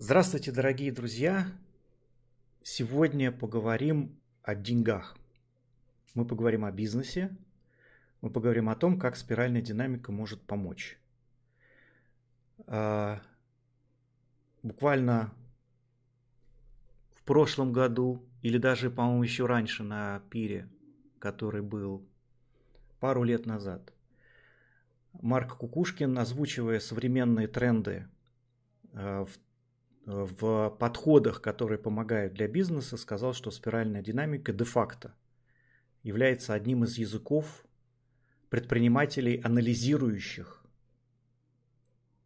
Здравствуйте, дорогие друзья! Сегодня поговорим о деньгах. Мы поговорим о бизнесе, мы поговорим о том, как спиральная динамика может помочь. А, буквально в прошлом году, или даже, по-моему, еще раньше на пире, который был пару лет назад, Марк Кукушкин, озвучивая современные тренды а, в в подходах, которые помогают для бизнеса, сказал, что спиральная динамика де-факто является одним из языков предпринимателей, анализирующих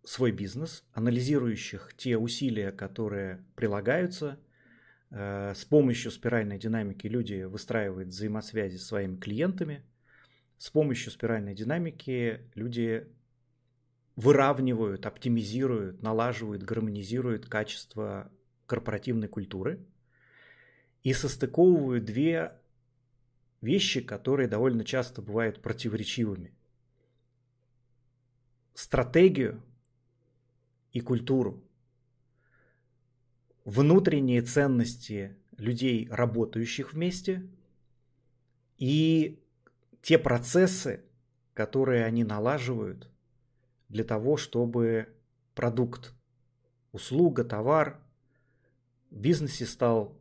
свой бизнес, анализирующих те усилия, которые прилагаются. Э, с помощью спиральной динамики люди выстраивают взаимосвязи с своими клиентами. С помощью спиральной динамики люди выравнивают, оптимизируют, налаживают, гармонизируют качество корпоративной культуры и состыковывают две вещи, которые довольно часто бывают противоречивыми. Стратегию и культуру. Внутренние ценности людей, работающих вместе, и те процессы, которые они налаживают, для того, чтобы продукт, услуга, товар в бизнесе стал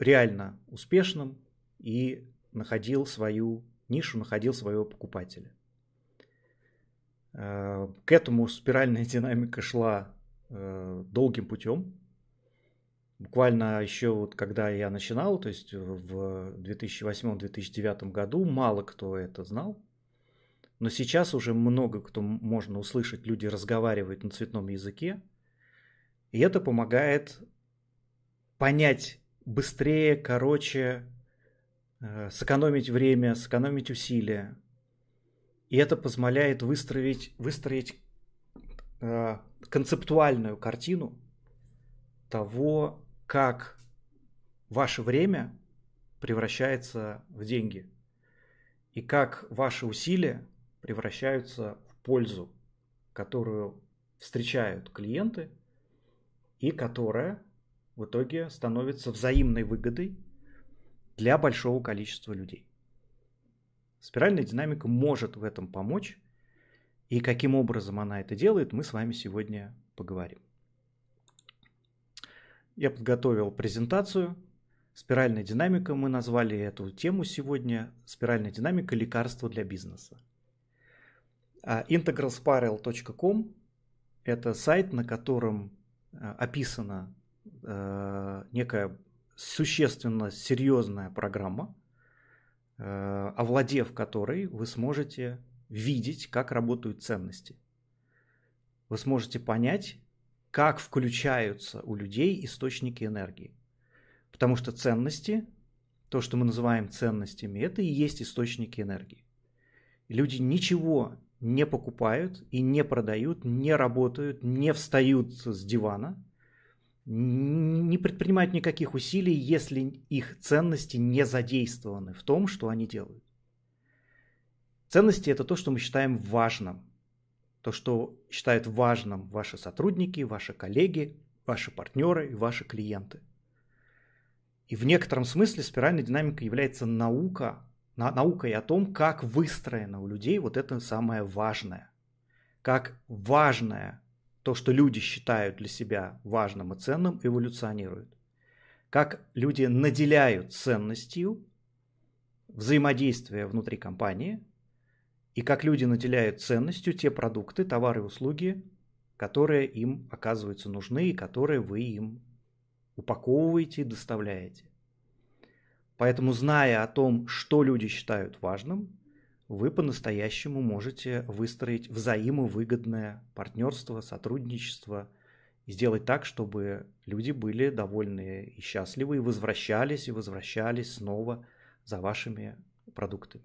реально успешным и находил свою нишу, находил своего покупателя. Э, к этому спиральная динамика шла э, долгим путем. Буквально еще вот когда я начинал, то есть в 2008-2009 году, мало кто это знал, но сейчас уже много кто можно услышать, люди разговаривают на цветном языке. И это помогает понять быстрее, короче, э, сэкономить время, сэкономить усилия. И это позволяет выстроить, выстроить э, концептуальную картину того, как ваше время превращается в деньги и как ваши усилия превращаются в пользу, которую встречают клиенты и которая в итоге становится взаимной выгодой для большого количества людей. Спиральная динамика может в этом помочь, и каким образом она это делает, мы с вами сегодня поговорим. Я подготовил презентацию. Спиральная динамика, мы назвали эту тему сегодня «Спиральная динамика – лекарство для бизнеса». А, integralspiral.com – это сайт, на котором а, описана а, некая существенно серьезная программа, овладев которой вы сможете видеть, как работают ценности. Вы сможете понять, как включаются у людей источники энергии. Потому что ценности, то, что мы называем ценностями, это и есть источники энергии. Люди ничего не покупают и не продают, не работают, не встают с дивана, не предпринимают никаких усилий, если их ценности не задействованы в том, что они делают. Ценности – это то, что мы считаем важным, то, что считают важным ваши сотрудники, ваши коллеги, ваши партнеры и ваши клиенты. И в некотором смысле спиральная динамика является наука на, наукой о том, как выстроено у людей вот это самое важное. Как важное, то, что люди считают для себя важным и ценным, эволюционирует. Как люди наделяют ценностью взаимодействие внутри компании и как люди наделяют ценностью те продукты, товары и услуги, которые им оказываются нужны и которые вы им упаковываете и доставляете. Поэтому, зная о том, что люди считают важным, вы по-настоящему можете выстроить взаимовыгодное партнерство, сотрудничество и сделать так, чтобы люди были довольны и счастливы, и возвращались, и возвращались снова за вашими продуктами.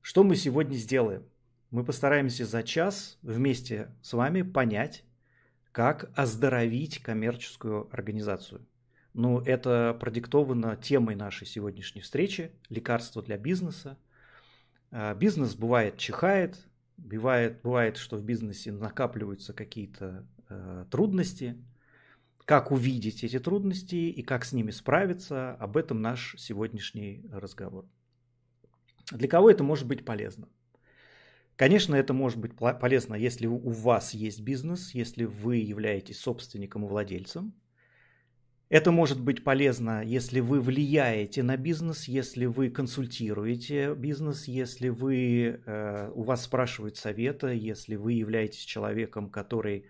Что мы сегодня сделаем? Мы постараемся за час вместе с вами понять, как оздоровить коммерческую организацию – ну, это продиктовано темой нашей сегодняшней встречи – лекарство для бизнеса. А, бизнес бывает чихает, бывает, бывает, что в бизнесе накапливаются какие-то э, трудности. Как увидеть эти трудности и как с ними справиться – об этом наш сегодняшний разговор. Для кого это может быть полезно? Конечно, это может быть полезно, если у вас есть бизнес, если вы являетесь собственником и владельцем – это может быть полезно, если вы влияете на бизнес, если вы консультируете бизнес, если вы, э, у вас спрашивают совета, если вы являетесь человеком, который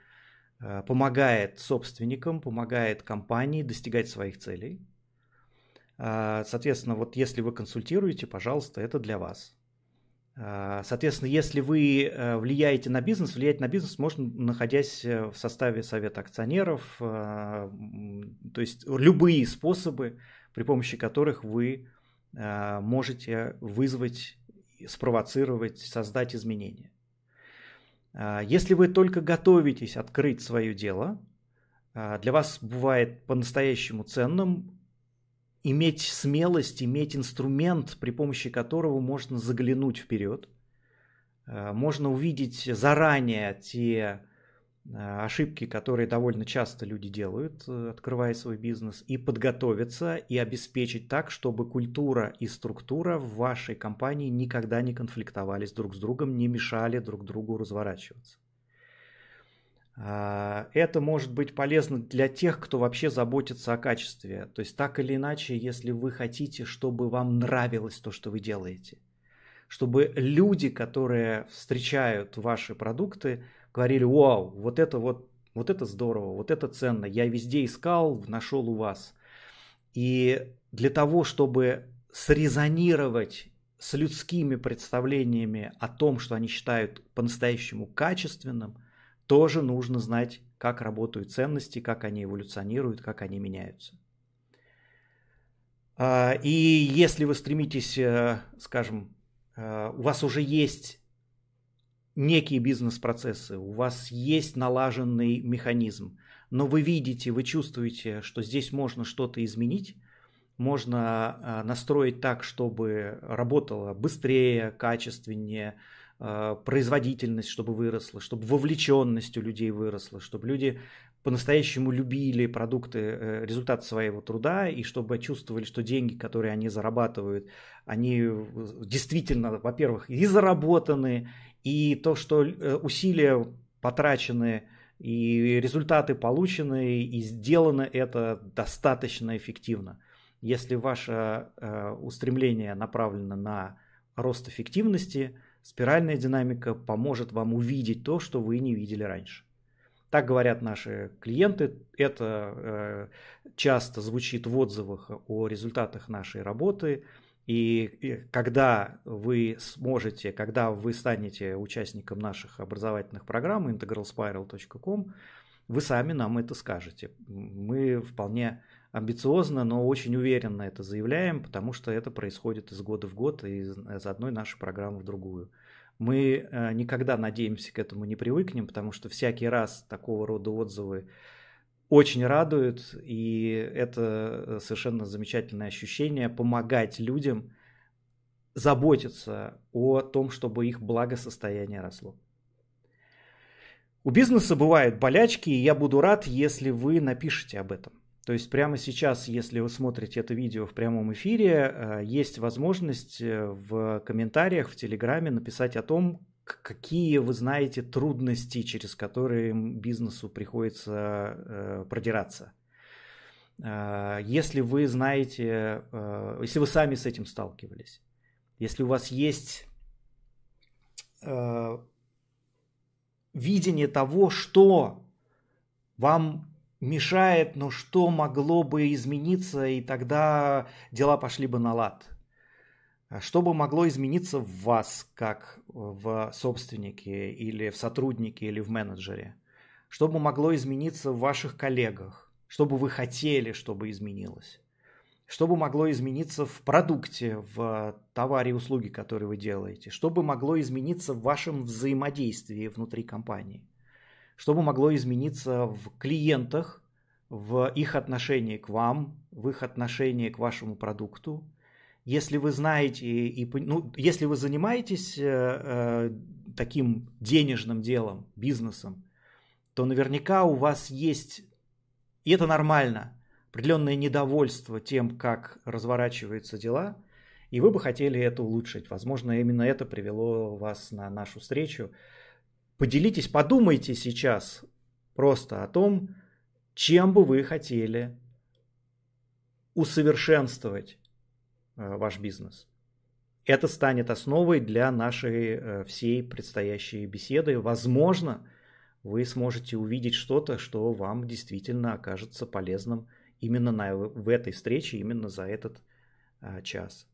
э, помогает собственникам, помогает компании достигать своих целей. Э, соответственно, вот если вы консультируете, пожалуйста, это для вас. Э, соответственно, если вы э, влияете на бизнес, влиять на бизнес можно, находясь э, в составе совета акционеров, то есть любые способы, при помощи которых вы можете вызвать, спровоцировать, создать изменения. Если вы только готовитесь открыть свое дело, для вас бывает по-настоящему ценным иметь смелость, иметь инструмент, при помощи которого можно заглянуть вперед, э, можно увидеть заранее те э, ошибки, которые довольно часто люди делают, э, открывая свой бизнес, и подготовиться, и обеспечить так, чтобы культура и структура в вашей компании никогда не конфликтовались друг с другом, не мешали друг другу разворачиваться. А, это может быть полезно для тех, кто вообще заботится о качестве. То есть так или иначе, если вы хотите, чтобы вам нравилось то, что вы делаете, чтобы люди, которые встречают ваши продукты, говорили, вау, вот это вот, вот это здорово, вот это ценно, я везде искал, нашел у вас. И для того, чтобы срезонировать с людскими представлениями о том, что они считают по-настоящему качественным – тоже нужно знать, как работают ценности, как они эволюционируют, как они меняются. А, и если вы стремитесь, э, скажем, э, у вас уже есть некие бизнес-процессы, у вас есть налаженный механизм, но вы видите, вы чувствуете, что здесь можно что-то изменить, можно а, настроить так, чтобы работало быстрее, качественнее, а, производительность, чтобы выросла, чтобы вовлеченность у людей выросла, чтобы люди по-настоящему любили продукты, э, результат своего труда, и чтобы чувствовали, что деньги, которые они зарабатывают, они э, действительно, во-первых, и заработаны, и то, что э, усилия потрачены, и результаты получены, и сделано это достаточно эффективно. Если ваше устремление направлено на рост эффективности, Спиральная динамика поможет вам увидеть то, что вы не видели раньше. Так говорят наши клиенты. Это э, часто звучит в отзывах о результатах нашей работы. И, и когда вы сможете, когда вы станете участником наших образовательных программ integralspiral.com, вы сами нам это скажете. Мы вполне амбициозно, но очень уверенно это заявляем, потому что это происходит из года в год и из одной нашей программы в другую. Мы э, никогда, надеемся, к этому не привыкнем, потому что всякий раз такого рода отзывы очень радуют, и это э, совершенно замечательное ощущение помогать людям заботиться о том, чтобы их благосостояние росло. У бизнеса бывают болячки, и я буду рад, если вы напишете об этом. То есть прямо сейчас, если вы смотрите это видео в прямом эфире, э, есть возможность э, в комментариях в Телеграме написать о том, какие вы знаете трудности, через которые бизнесу приходится э, продираться. Если вы знаете, если вы сами с этим сталкивались, если у вас есть видение того, что вам мешает, но что могло бы измениться, и тогда дела пошли бы на лад. А что бы могло измениться в вас, как в собственнике, или в сотруднике, или в менеджере? Что бы могло измениться в ваших коллегах? Что бы вы хотели, чтобы изменилось? Что бы могло измениться в продукте, в товаре и услуге, который вы делаете? Что бы могло измениться в вашем взаимодействии внутри компании? что бы могло измениться в клиентах, в их отношении к вам, в их отношении к вашему продукту. Если вы знаете и ну, если вы занимаетесь э, э, таким денежным делом, бизнесом, то наверняка у вас есть, и это нормально, определенное недовольство тем, как разворачиваются дела, и вы бы хотели это улучшить. Возможно, именно это привело вас на нашу встречу. Поделитесь, подумайте сейчас просто о том, чем бы вы хотели усовершенствовать э, ваш бизнес. Это станет основой для нашей э, всей предстоящей беседы. Возможно, вы сможете увидеть что-то, что вам действительно окажется полезным именно на, в этой встрече, именно за этот а, час.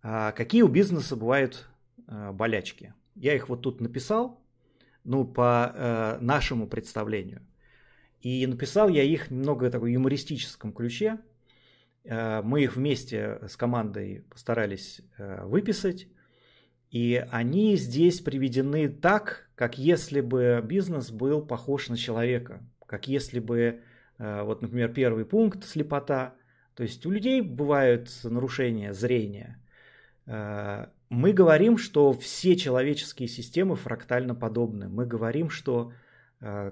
А, какие у бизнеса бывают а, болячки? Я их вот тут написал, ну, по э, нашему представлению. И написал я их немного в таком юмористическом ключе. Э, мы их вместе с командой постарались э, выписать. И они здесь приведены так, как если бы бизнес был похож на человека. Как если бы, э, вот, например, первый пункт – слепота. То есть у людей бывают нарушения зрения – мы говорим, что все человеческие системы фрактально подобны. Мы говорим, что э,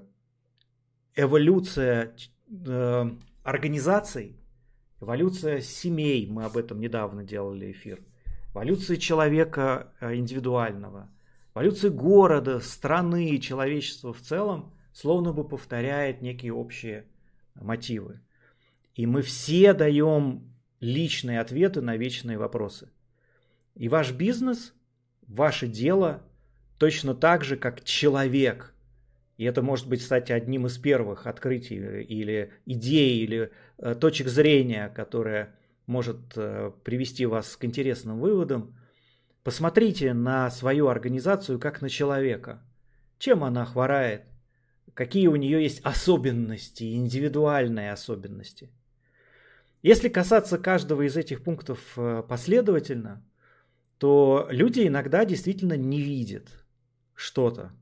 эволюция э, организаций, эволюция семей, мы об этом недавно делали эфир, эволюция человека э, индивидуального, эволюция города, страны и человечества в целом словно бы повторяет некие общие мотивы. И мы все даем личные ответы на вечные вопросы – и ваш бизнес, ваше дело точно так же, как человек. И это может быть, кстати, одним из первых открытий или идей, или э, точек зрения, которая может э, привести вас к интересным выводам. Посмотрите на свою организацию как на человека. Чем она хворает? Какие у нее есть особенности, индивидуальные особенности? Если касаться каждого из этих пунктов э, последовательно – то люди иногда действительно не видят что-то.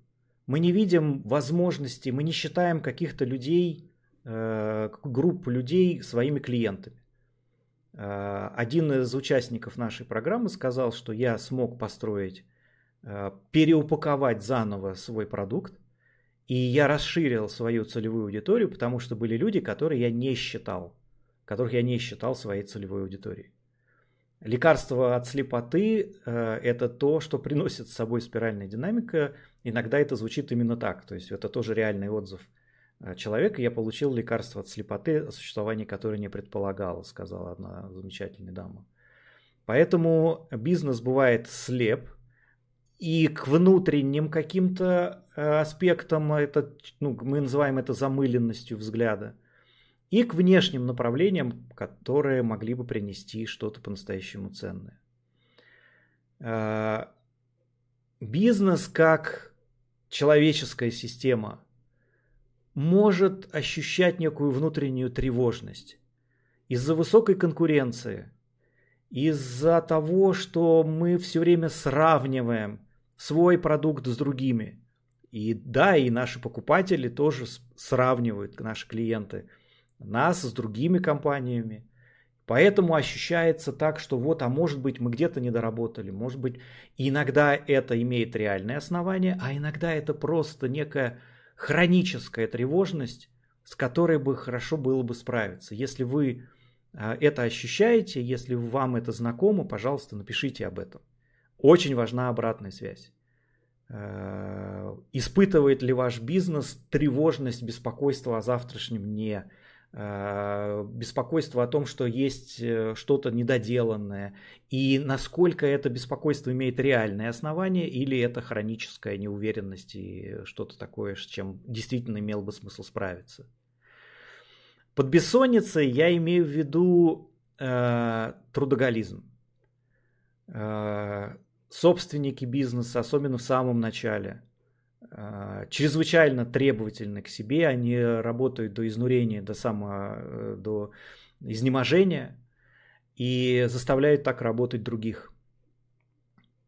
Мы не видим возможности мы не считаем каких-то людей, э, групп людей своими клиентами. Э, один из участников нашей программы сказал, что я смог построить, э, переупаковать заново свой продукт, и я расширил свою целевую аудиторию, потому что были люди, которые я не считал, которых я не считал своей целевой аудиторией. Лекарство от слепоты э, – это то, что приносит с собой спиральная динамика. Иногда это звучит именно так, то есть это тоже реальный отзыв э, человека. Я получил лекарство от слепоты, существование которой не предполагало, сказала одна замечательная дама. Поэтому бизнес бывает слеп, и к внутренним каким-то э, аспектам это, ну, мы называем это замыленностью взгляда – и к внешним направлениям, которые могли бы принести что-то по-настоящему ценное. Э, бизнес как человеческая система может ощущать некую внутреннюю тревожность из-за высокой конкуренции, из-за того, что мы все время сравниваем свой продукт с другими. И да, и наши покупатели тоже сравнивают, наши клиенты – нас с другими компаниями. Поэтому ощущается так, что вот, а может быть, мы где-то не доработали, может быть, иногда это имеет реальное основание, а иногда это просто некая хроническая тревожность, с которой бы хорошо было бы справиться. Если вы а, это ощущаете, если вам это знакомо, пожалуйста, напишите об этом. Очень важна обратная связь. Э, испытывает ли ваш бизнес тревожность, беспокойство о завтрашнем дне? Э, беспокойство о том, что есть э, что-то недоделанное, и насколько это беспокойство имеет реальное основание, или это хроническая неуверенность и что-то такое, с чем действительно имел бы смысл справиться. Под бессонницей я имею в виду э, трудоголизм. Э, собственники бизнеса, особенно в самом начале, а, чрезвычайно требовательны к себе, они работают до изнурения, до, само, э, до изнеможения и заставляют так работать других.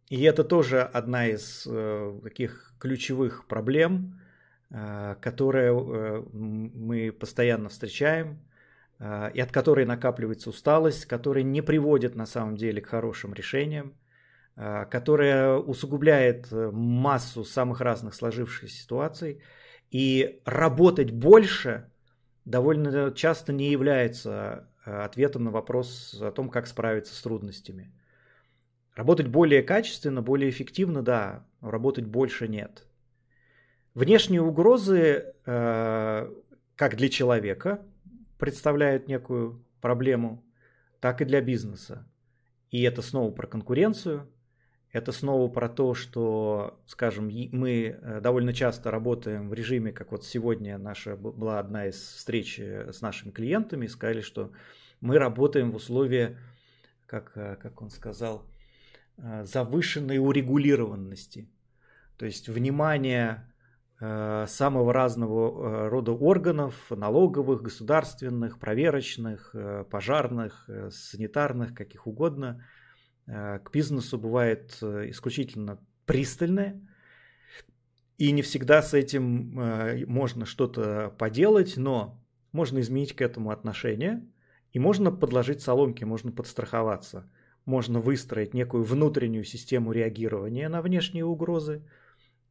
И это тоже одна из э, таких ключевых проблем, э, которая мы постоянно встречаем и от которой накапливается усталость, которая не приводит на самом деле к хорошим решениям. Э, которая усугубляет э, массу самых разных сложившихся ситуаций. И работать больше довольно часто не является э, ответом на вопрос о том, как справиться с трудностями. Работать более качественно, более эффективно, да, работать больше нет. Внешние угрозы, как для человека, представляют некую проблему, так и для бизнеса. И это снова про конкуренцию, это снова про то, что, скажем, мы э, довольно часто работаем в режиме, как вот сегодня наша была одна из встреч э, с нашими клиентами, и сказали, что мы работаем в условиях, как, э, как он сказал, завышенной урегулированности. То есть внимание самого разного рода органов, налоговых, государственных, проверочных, пожарных, санитарных, каких угодно – Э, к бизнесу бывает э, исключительно пристальное, и не всегда с этим э, можно что-то поделать, но можно изменить к этому отношение, и можно подложить соломки, можно подстраховаться, можно выстроить некую внутреннюю систему реагирования на внешние угрозы.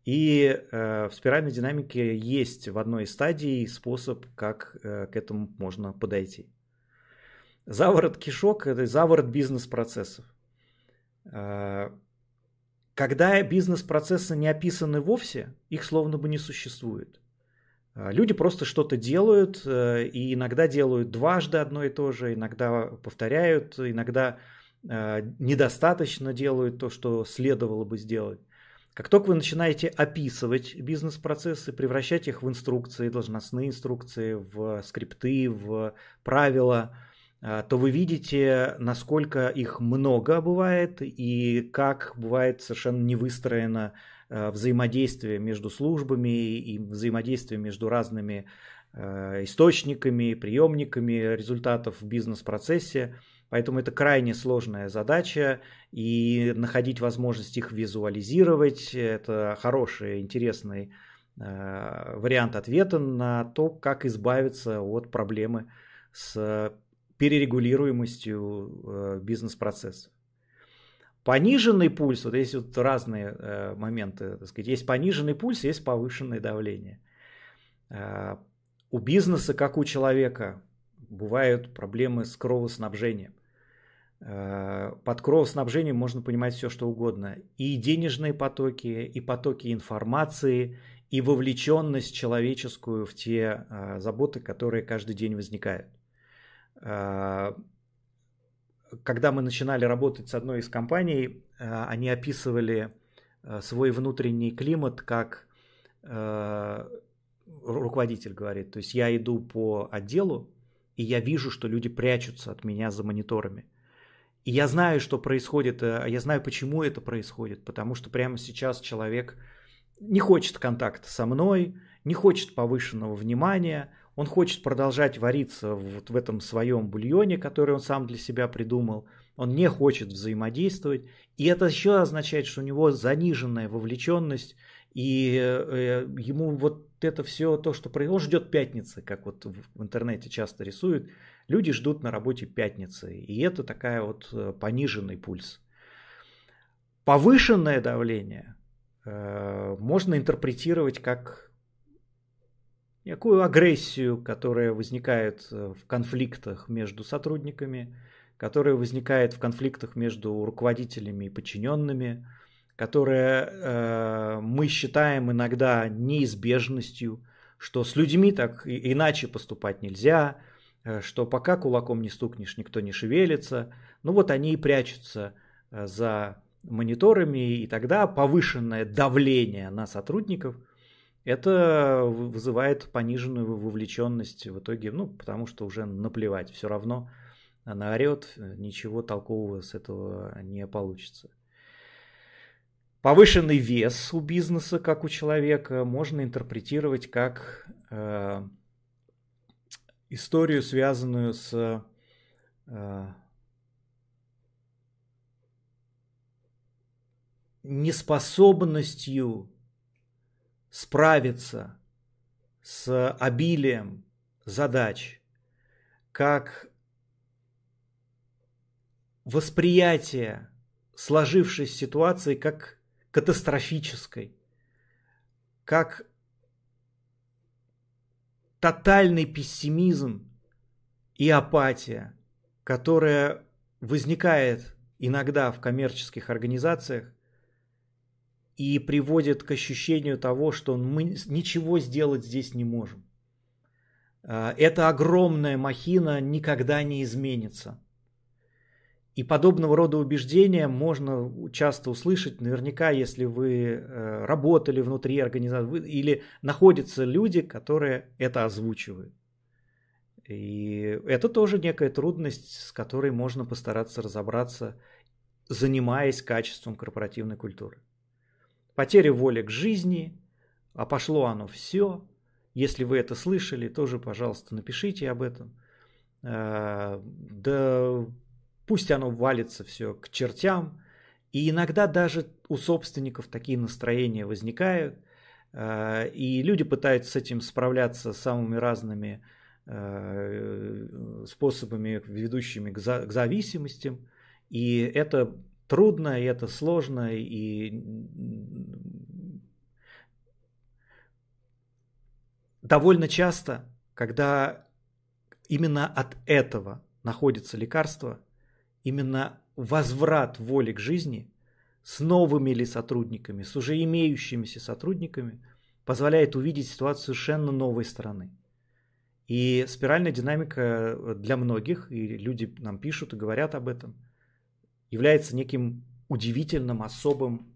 И в спиральной динамике есть в одной из стадий способ, как к этому можно подойти. Заворот кишок – это заворот бизнес-процессов. Э, когда бизнес-процессы не описаны вовсе, их словно бы не существует. Э, люди просто что-то делают, э, и иногда делают дважды одно и то же, иногда повторяют, иногда недостаточно делают то, что следовало бы сделать. Как только вы начинаете описывать бизнес-процессы, превращать их в инструкции, должностные инструкции, в скрипты, в правила – а, то вы видите, насколько их много бывает и как бывает совершенно не выстроено а, взаимодействие между службами и взаимодействие между разными а, источниками, приемниками результатов в бизнес-процессе. Поэтому это крайне сложная задача, и находить возможность их визуализировать – это хороший, интересный вариант ответа на то, как избавиться от проблемы с перерегулируемостью э, бизнес-процесса. Пониженный пульс, вот есть вот разные э, моменты, так сказать, есть пониженный пульс, есть повышенное давление. Э, у бизнеса, как у человека, бывают проблемы с кровоснабжением. Под кровоснабжением можно понимать все, что угодно. И денежные потоки, и потоки информации, и вовлеченность человеческую в те заботы, которые каждый день возникают. Э, когда мы начинали работать с одной из компаний, э, они описывали э, свой внутренний климат как руководитель говорит. То есть я иду по отделу, и я вижу, что люди прячутся от меня за мониторами. И я знаю, что происходит, я знаю, почему это происходит, потому что прямо сейчас человек не хочет контакта со мной, не хочет повышенного внимания, он хочет продолжать вариться вот в этом своем бульоне, который он сам для себя придумал. Он не хочет взаимодействовать. И это еще означает, что у него заниженная вовлеченность. И э, ему вот это все то, что происходит. Он ждет пятницы, как вот в интернете часто рисуют. Люди ждут на работе пятницы. И это такая вот э, пониженный пульс. Повышенное давление э, можно интерпретировать как некую агрессию, которая возникает э, в конфликтах между сотрудниками, которая возникает в конфликтах между руководителями и подчиненными, которая э, мы считаем иногда неизбежностью, что с людьми так иначе поступать нельзя, э, что пока кулаком не стукнешь, никто не шевелится. Ну вот они и прячутся э, за мониторами, и тогда повышенное давление на сотрудников – это вызывает пониженную вовлеченность в итоге, ну, потому что уже наплевать, все равно она орет, э, ничего толкового с этого не получится. Повышенный вес у бизнеса, как у человека, можно интерпретировать как э, историю, связанную с э, неспособностью справиться с обилием задач, как восприятие сложившейся ситуации как катастрофической, как тотальный пессимизм и апатия, которая возникает иногда в коммерческих организациях, и приводит к ощущению того, что мы ничего сделать здесь не можем. Э, эта огромная махина никогда не изменится. И подобного рода убеждения можно часто услышать, наверняка, если вы э, работали внутри организации, или находятся люди, которые это озвучивают. И это тоже некая трудность, с которой можно постараться разобраться, занимаясь качеством корпоративной культуры потеря воли к жизни, а пошло оно все. Если вы это слышали, тоже, пожалуйста, напишите об этом. Э, да пусть оно валится все к чертям. И иногда даже у собственников такие настроения возникают, э, и люди пытаются с этим справляться самыми разными э, способами, ведущими к зависимостям. И это трудно, и это сложно, и довольно часто, когда именно от этого находится лекарство, именно возврат воли к жизни с новыми ли сотрудниками, с уже имеющимися сотрудниками, позволяет увидеть ситуацию совершенно новой стороны. И спиральная динамика э, для многих, и люди нам пишут и говорят об этом – является неким удивительным, особым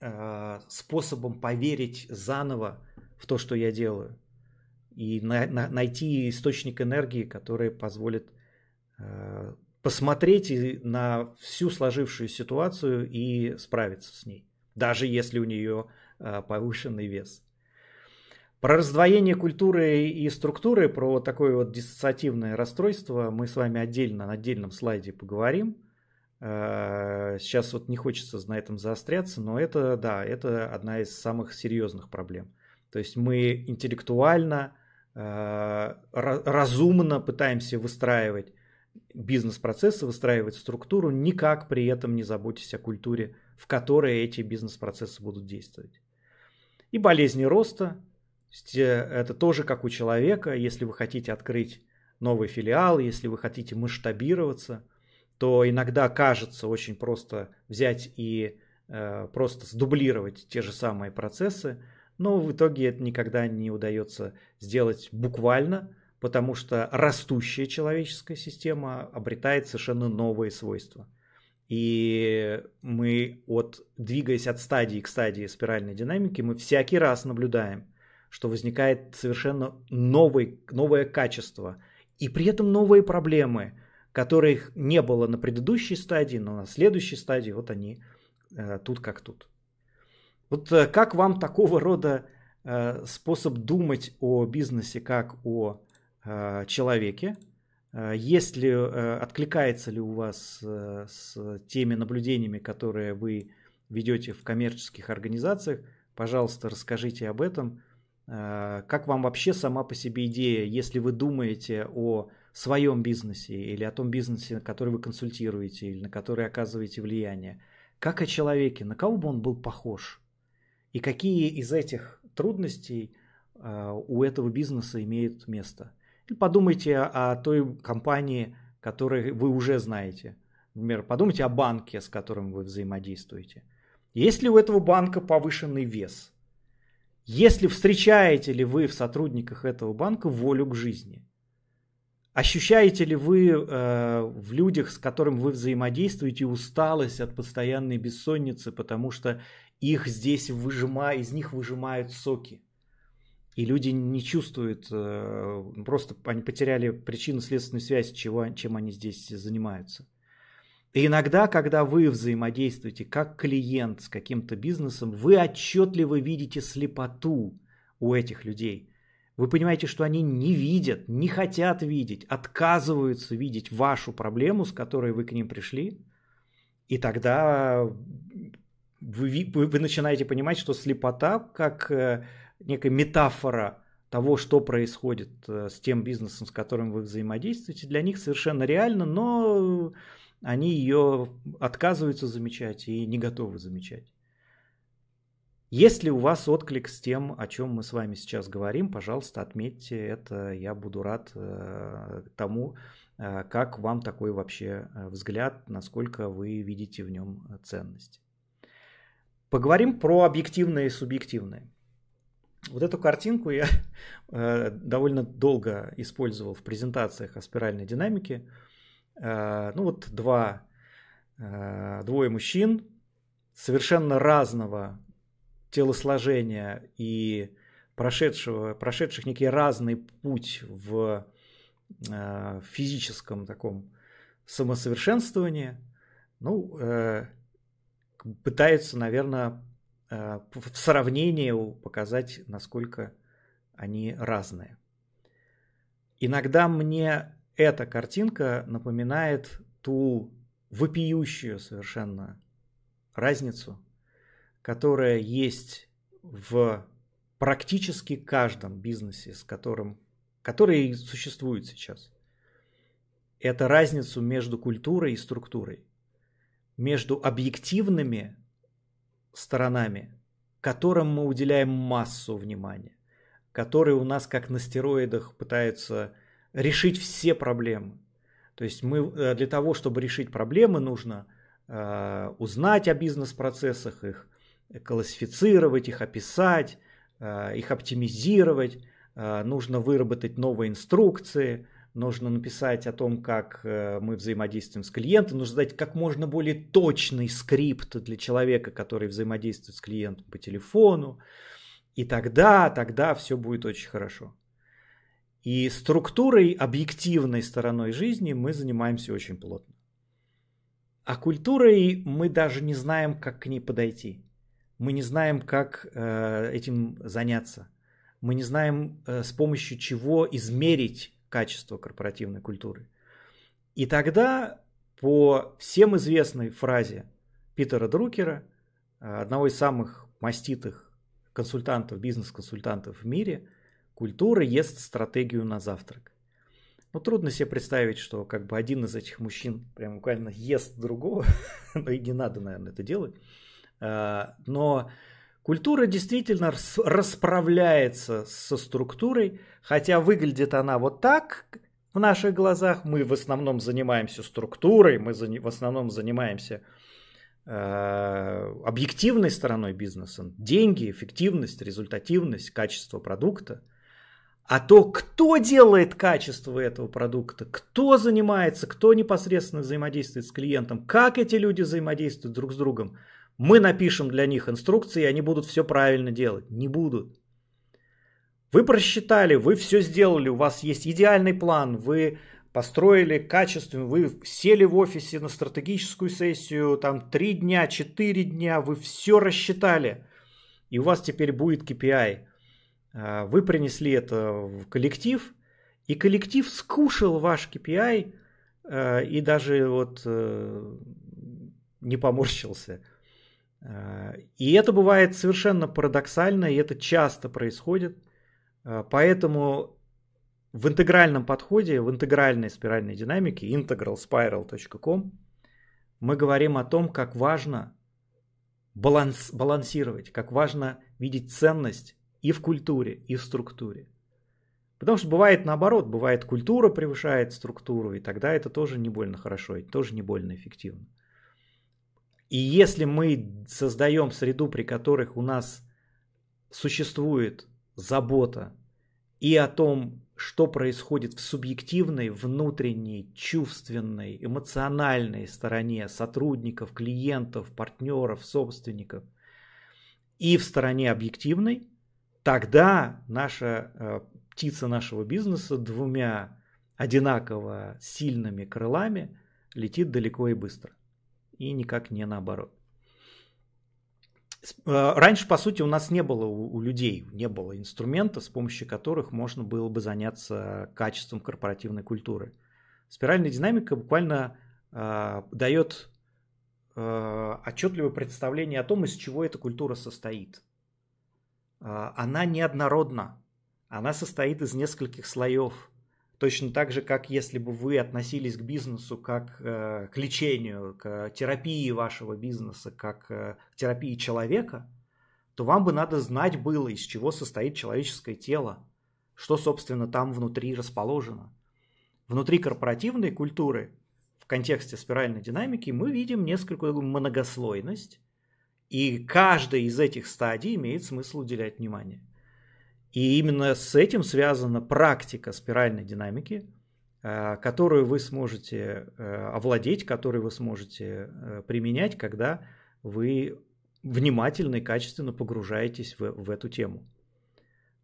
э, способом поверить заново в то, что я делаю. И на, на, найти источник энергии, который позволит э, посмотреть на всю сложившуюся ситуацию и справиться с ней, даже если у нее э, повышенный вес. Про раздвоение культуры и структуры, про такое вот диссоциативное расстройство мы с вами отдельно на отдельном слайде поговорим – Э, сейчас вот не хочется на этом заостряться, но это, да, это одна из самых серьезных проблем. То есть мы интеллектуально, э, разумно пытаемся выстраивать бизнес-процессы, выстраивать структуру, никак при этом не заботясь о культуре, в которой эти бизнес-процессы будут действовать. И болезни роста, э, это тоже как у человека, если вы хотите открыть новый филиал, если вы хотите масштабироваться – то иногда кажется очень просто взять и э, просто сдублировать те же самые процессы, но в итоге это никогда не удается сделать буквально, потому что растущая человеческая система обретает совершенно новые свойства. И мы, от, двигаясь от стадии к стадии спиральной динамики, мы всякий раз наблюдаем, что возникает совершенно новый, новое качество и при этом новые проблемы – которых не было на предыдущей стадии, но на следующей стадии вот они э, тут как тут. Вот э, как вам такого рода э, способ думать о бизнесе как о человеке? Есть ли, откликается ли у вас с теми наблюдениями, которые вы ведете в коммерческих организациях? Пожалуйста, расскажите об этом. Как вам вообще сама по себе идея, если вы думаете о своем бизнесе или о том бизнесе, на который вы консультируете или на который оказываете влияние, как о человеке, на кого бы он был похож и какие из этих трудностей а, у этого бизнеса имеют место. Или подумайте о той компании, которую вы уже знаете. Например, подумайте о банке, с которым вы взаимодействуете. Есть ли у этого банка повышенный вес? Если встречаете ли вы в сотрудниках этого банка волю к жизни? Ощущаете ли вы э, в людях, с которым вы взаимодействуете, усталость от постоянной бессонницы, потому что их здесь выжимают, из них выжимают соки? И люди не чувствуют, э, просто они потеряли причинно-следственную связь, чего, чем они здесь занимаются. И иногда, когда вы взаимодействуете как клиент с каким-то бизнесом, вы отчетливо видите слепоту у этих людей – вы понимаете, что они не видят, не хотят видеть, отказываются видеть вашу проблему, с которой вы к ним пришли. И тогда вы, вы, начинаете понимать, что слепота как э, некая метафора того, что происходит э, с тем бизнесом, с которым вы взаимодействуете, для них совершенно реально, но они ее отказываются замечать и не готовы замечать. Если у вас отклик с тем, о чем мы с вами сейчас говорим, пожалуйста, отметьте это. Я буду рад э, тому, э, как вам такой вообще э, взгляд, насколько вы видите в нем ценность. Поговорим про объективное и субъективное. Вот эту картинку я довольно долго использовал в презентациях о спиральной динамике. Ну вот два, двое мужчин совершенно разного телосложения и прошедшего, прошедших некий разный путь в э, физическом таком самосовершенствовании, ну, э, пытаются, наверное, э, в сравнении показать, насколько они разные. Иногда мне эта картинка напоминает ту вопиющую совершенно разницу которая есть в практически каждом бизнесе, с которым, который существует сейчас. Это разницу между культурой и структурой, между объективными сторонами, которым мы уделяем массу внимания, которые у нас как на стероидах пытаются решить все проблемы. То есть мы э, для того, чтобы решить проблемы, нужно э, узнать о бизнес-процессах их, Э, классифицировать их, описать, э, их оптимизировать, э, нужно выработать новые инструкции, нужно написать о том, как мы взаимодействуем с клиентом, нужно дать как можно более точный скрипт для человека, который взаимодействует с клиентом по телефону. И тогда, тогда все будет очень хорошо. И структурой, объективной стороной жизни мы занимаемся очень плотно. А культурой мы даже не знаем, как к ней подойти. Мы не знаем, как э, этим заняться. Мы не знаем, э, с помощью чего измерить качество корпоративной культуры. И тогда по всем известной фразе Питера Друкера, э, одного из самых маститых консультантов, бизнес-консультантов в мире, культура ест стратегию на завтрак. Ну, трудно себе представить, что как бы один из этих мужчин прям буквально ест другого, но и не надо, наверное, это делать. Э, но культура действительно расправляется со структурой, хотя выглядит она вот так в наших глазах. Мы в основном занимаемся структурой, мы в основном занимаемся э, объективной стороной бизнеса. Деньги, эффективность, результативность, качество продукта. А то, кто делает качество этого продукта, кто занимается, кто непосредственно взаимодействует с клиентом, как эти люди взаимодействуют друг с другом – мы напишем для них инструкции, они будут все правильно делать. Не будут. Вы просчитали, вы все сделали, у вас есть идеальный план, вы построили качественно, вы сели в офисе на стратегическую сессию, там три дня, четыре дня, вы все рассчитали, и у вас теперь будет KPI. А, вы принесли это в коллектив, и коллектив скушал ваш KPI э, и даже вот э, не поморщился. Э, и это бывает совершенно парадоксально, и это часто происходит. Э, поэтому в интегральном подходе, в интегральной спиральной динамике, integralspiral.com, мы говорим о том, как важно баланс, балансировать, как важно видеть ценность и в культуре, и в структуре. Потому что бывает наоборот, бывает культура превышает структуру, и тогда это тоже не больно хорошо, это тоже не больно эффективно. И если мы создаем среду, при которых у нас существует забота и о том, что происходит в субъективной, внутренней, чувственной, эмоциональной стороне сотрудников, клиентов, партнеров, собственников, и в стороне объективной, тогда наша э, птица нашего бизнеса двумя одинаково сильными крылами летит далеко и быстро и никак не наоборот. А, раньше, по сути, у нас не было у людей, не было инструмента, с помощью которых можно было бы заняться качеством корпоративной культуры. Спиральная динамика буквально э, дает э, отчетливое представление о том, из чего эта культура состоит. Э, она неоднородна, она состоит из нескольких слоев – Точно так же, как если бы вы относились к бизнесу как э, к лечению, к терапии вашего бизнеса, как э, к терапии человека, то вам бы надо знать было, из чего состоит человеческое тело, что, собственно, там внутри расположено. Внутри корпоративной культуры в контексте спиральной динамики мы видим несколько многослойность, и каждой из этих стадий имеет смысл уделять внимание – и именно с этим связана практика спиральной динамики, э, которую вы сможете э, овладеть, которую вы сможете э, применять, когда вы внимательно и качественно погружаетесь в, в эту тему.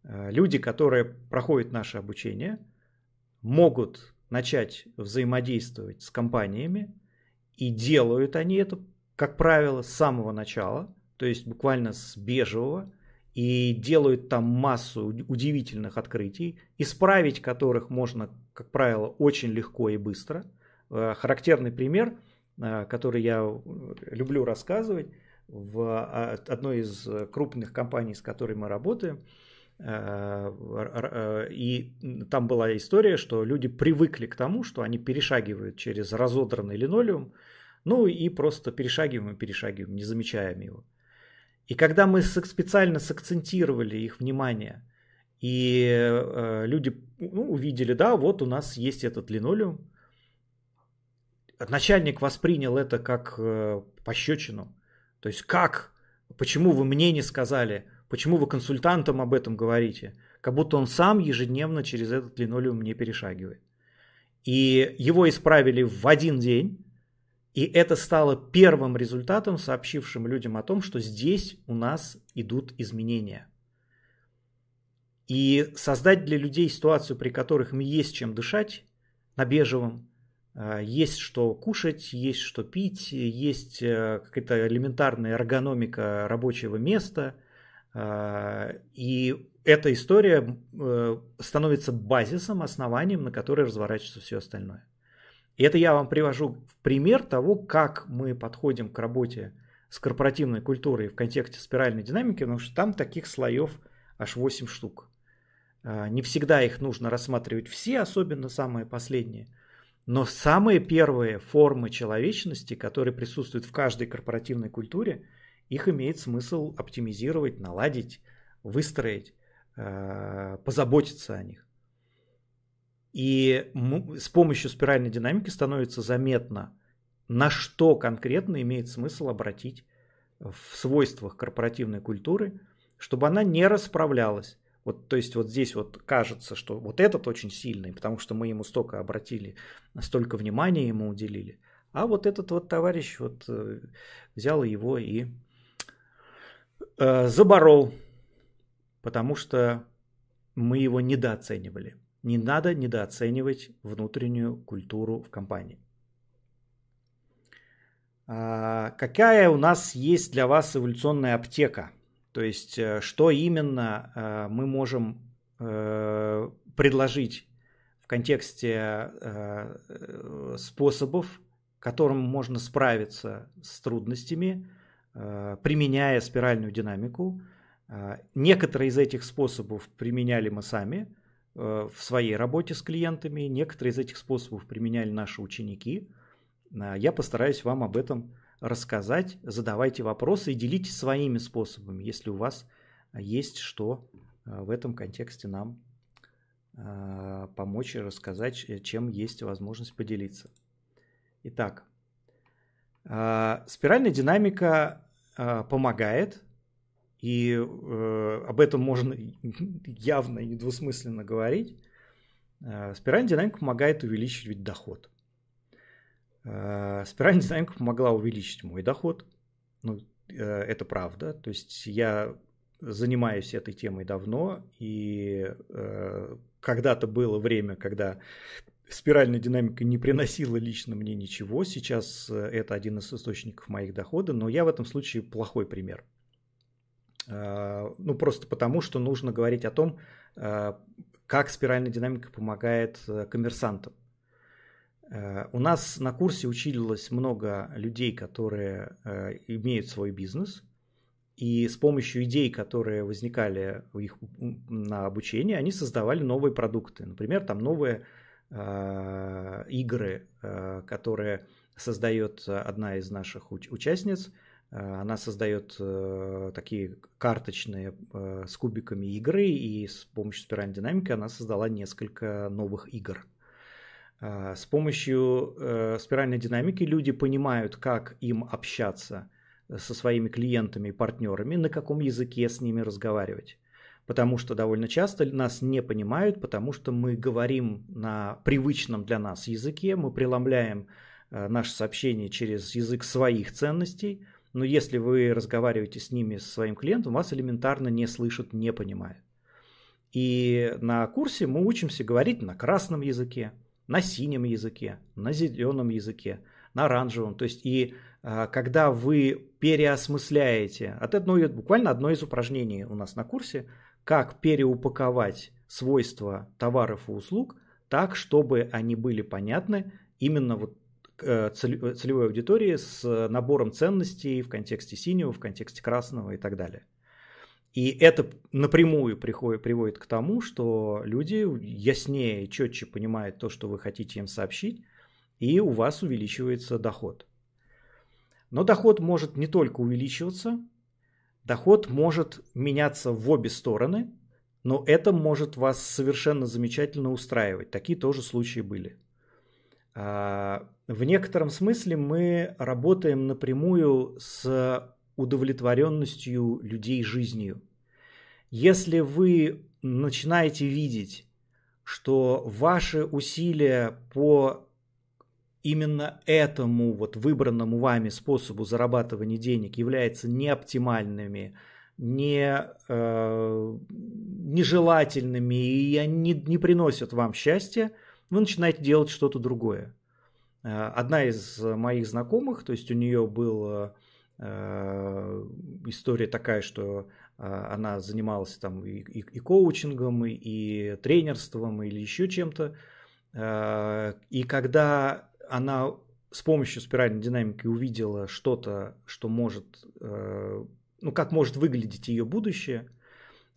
Люди, которые проходят наше обучение, могут начать взаимодействовать с компаниями, и делают они это, как правило, с самого начала, то есть буквально с бежевого – и делают там массу удивительных открытий, исправить которых можно, как правило, очень легко и быстро. Э, характерный пример, э, который я э, люблю рассказывать, в а, одной из крупных компаний, с которой мы работаем, и там была история, что люди привыкли к тому, что они перешагивают через разодранный линолеум, ну и просто перешагиваем и перешагиваем, не замечаем его. И когда мы специально сакцентировали их внимание, и э, люди ну, увидели, да, вот у нас есть этот линолеум, начальник воспринял это как э, пощечину. То есть как? Почему вы мне не сказали? Почему вы консультантам об этом говорите? Как будто он сам ежедневно через этот линолеум не перешагивает. И его исправили в один день, и это стало первым результатом, сообщившим людям о том, что здесь у нас идут изменения. И создать для людей ситуацию, при которых им есть чем дышать на бежевом, э, есть что кушать, есть что пить, есть э, какая-то элементарная эргономика рабочего места. Э, и эта история становится базисом, основанием, на которое разворачивается все остальное. И это я вам привожу в пример того, как мы подходим к работе с корпоративной культурой в контексте спиральной динамики, потому что там таких слоев аж 8 штук. А, не всегда их нужно рассматривать все, особенно самые последние. Но самые первые формы человечности, которые присутствуют в каждой корпоративной культуре, их имеет смысл оптимизировать, наладить, выстроить, а, позаботиться о них. И с помощью спиральной динамики становится заметно, на что конкретно имеет смысл обратить в свойствах корпоративной культуры, чтобы она не расправлялась. Вот, то есть вот здесь вот кажется, что вот этот очень сильный, потому что мы ему столько обратили, столько внимания ему уделили. А вот этот вот товарищ вот э, взял его и э, заборол, потому что мы его недооценивали. Не надо недооценивать внутреннюю культуру в компании. А какая у нас есть для вас эволюционная аптека? То есть, э, что именно э, мы можем э, предложить в контексте способов, которым можно справиться с трудностями, применяя спиральную динамику. Некоторые из этих способов применяли мы сами – Э, в своей работе с клиентами. Некоторые из этих способов применяли наши ученики. Э, я постараюсь вам об этом рассказать. Задавайте вопросы и делитесь своими способами, если у вас есть что э, в этом контексте нам помочь и рассказать, чем есть возможность поделиться. Итак, спиральная динамика помогает и э, об этом можно явно и недвусмысленно говорить. Э, спиральная динамика помогает увеличивать доход. Э, спиральная динамика помогла увеличить мой доход. Ну, э, это правда. То есть я занимаюсь этой темой давно, и э, когда-то было время, когда спиральная динамика не приносила лично мне ничего. Сейчас э, это один из источников моих доходов. но я в этом случае плохой пример. Э, ну просто потому, что нужно говорить о том, э, как спиральная динамика помогает э, коммерсантам. У нас на курсе училось много людей, которые имеют свой бизнес, и с помощью идей, которые возникали у их на обучении, они создавали новые продукты. Например, там новые игры, которые создает одна из наших участниц – Э, она создает э, такие карточные э, с кубиками игры, и с помощью спиральной динамики она создала несколько новых игр. С помощью спиральной динамики люди понимают, как им общаться со своими клиентами и партнерами, на каком языке с ними разговаривать потому что довольно часто нас не понимают, потому что мы говорим на привычном для нас языке, мы преломляем э, наше сообщение через язык своих ценностей, но если вы разговариваете с ними, со своим клиентом, вас элементарно не слышат, не понимают. И на курсе мы учимся говорить на красном языке, на синем языке, на зеленом языке, на оранжевом. То есть и а, когда вы переосмысляете, от одной, буквально одно из упражнений у нас на курсе, как переупаковать свойства товаров и услуг так, чтобы они были понятны именно вот Э, э, целевой аудитории с э, набором ценностей в контексте синего, в контексте красного и так далее. И это напрямую приходит, приводит к тому, что люди яснее и четче понимают то, что вы хотите им сообщить, и у вас увеличивается доход. Но доход может не только увеличиваться, доход может меняться в обе стороны, но это может вас совершенно замечательно устраивать. Такие тоже случаи были. А, в некотором смысле мы работаем напрямую с удовлетворенностью людей жизнью. Если вы начинаете видеть, что ваши усилия по именно этому вот выбранному вами способу зарабатывания денег являются неоптимальными, не, э, нежелательными и они не приносят вам счастья, вы начинаете делать что-то другое. Э, одна из моих знакомых, то есть у нее была э, история такая, что э, она занималась там и, и, и коучингом, и, и тренерством, или еще чем-то. И когда она с помощью спиральной динамики увидела что-то, что может, ну как может выглядеть ее будущее,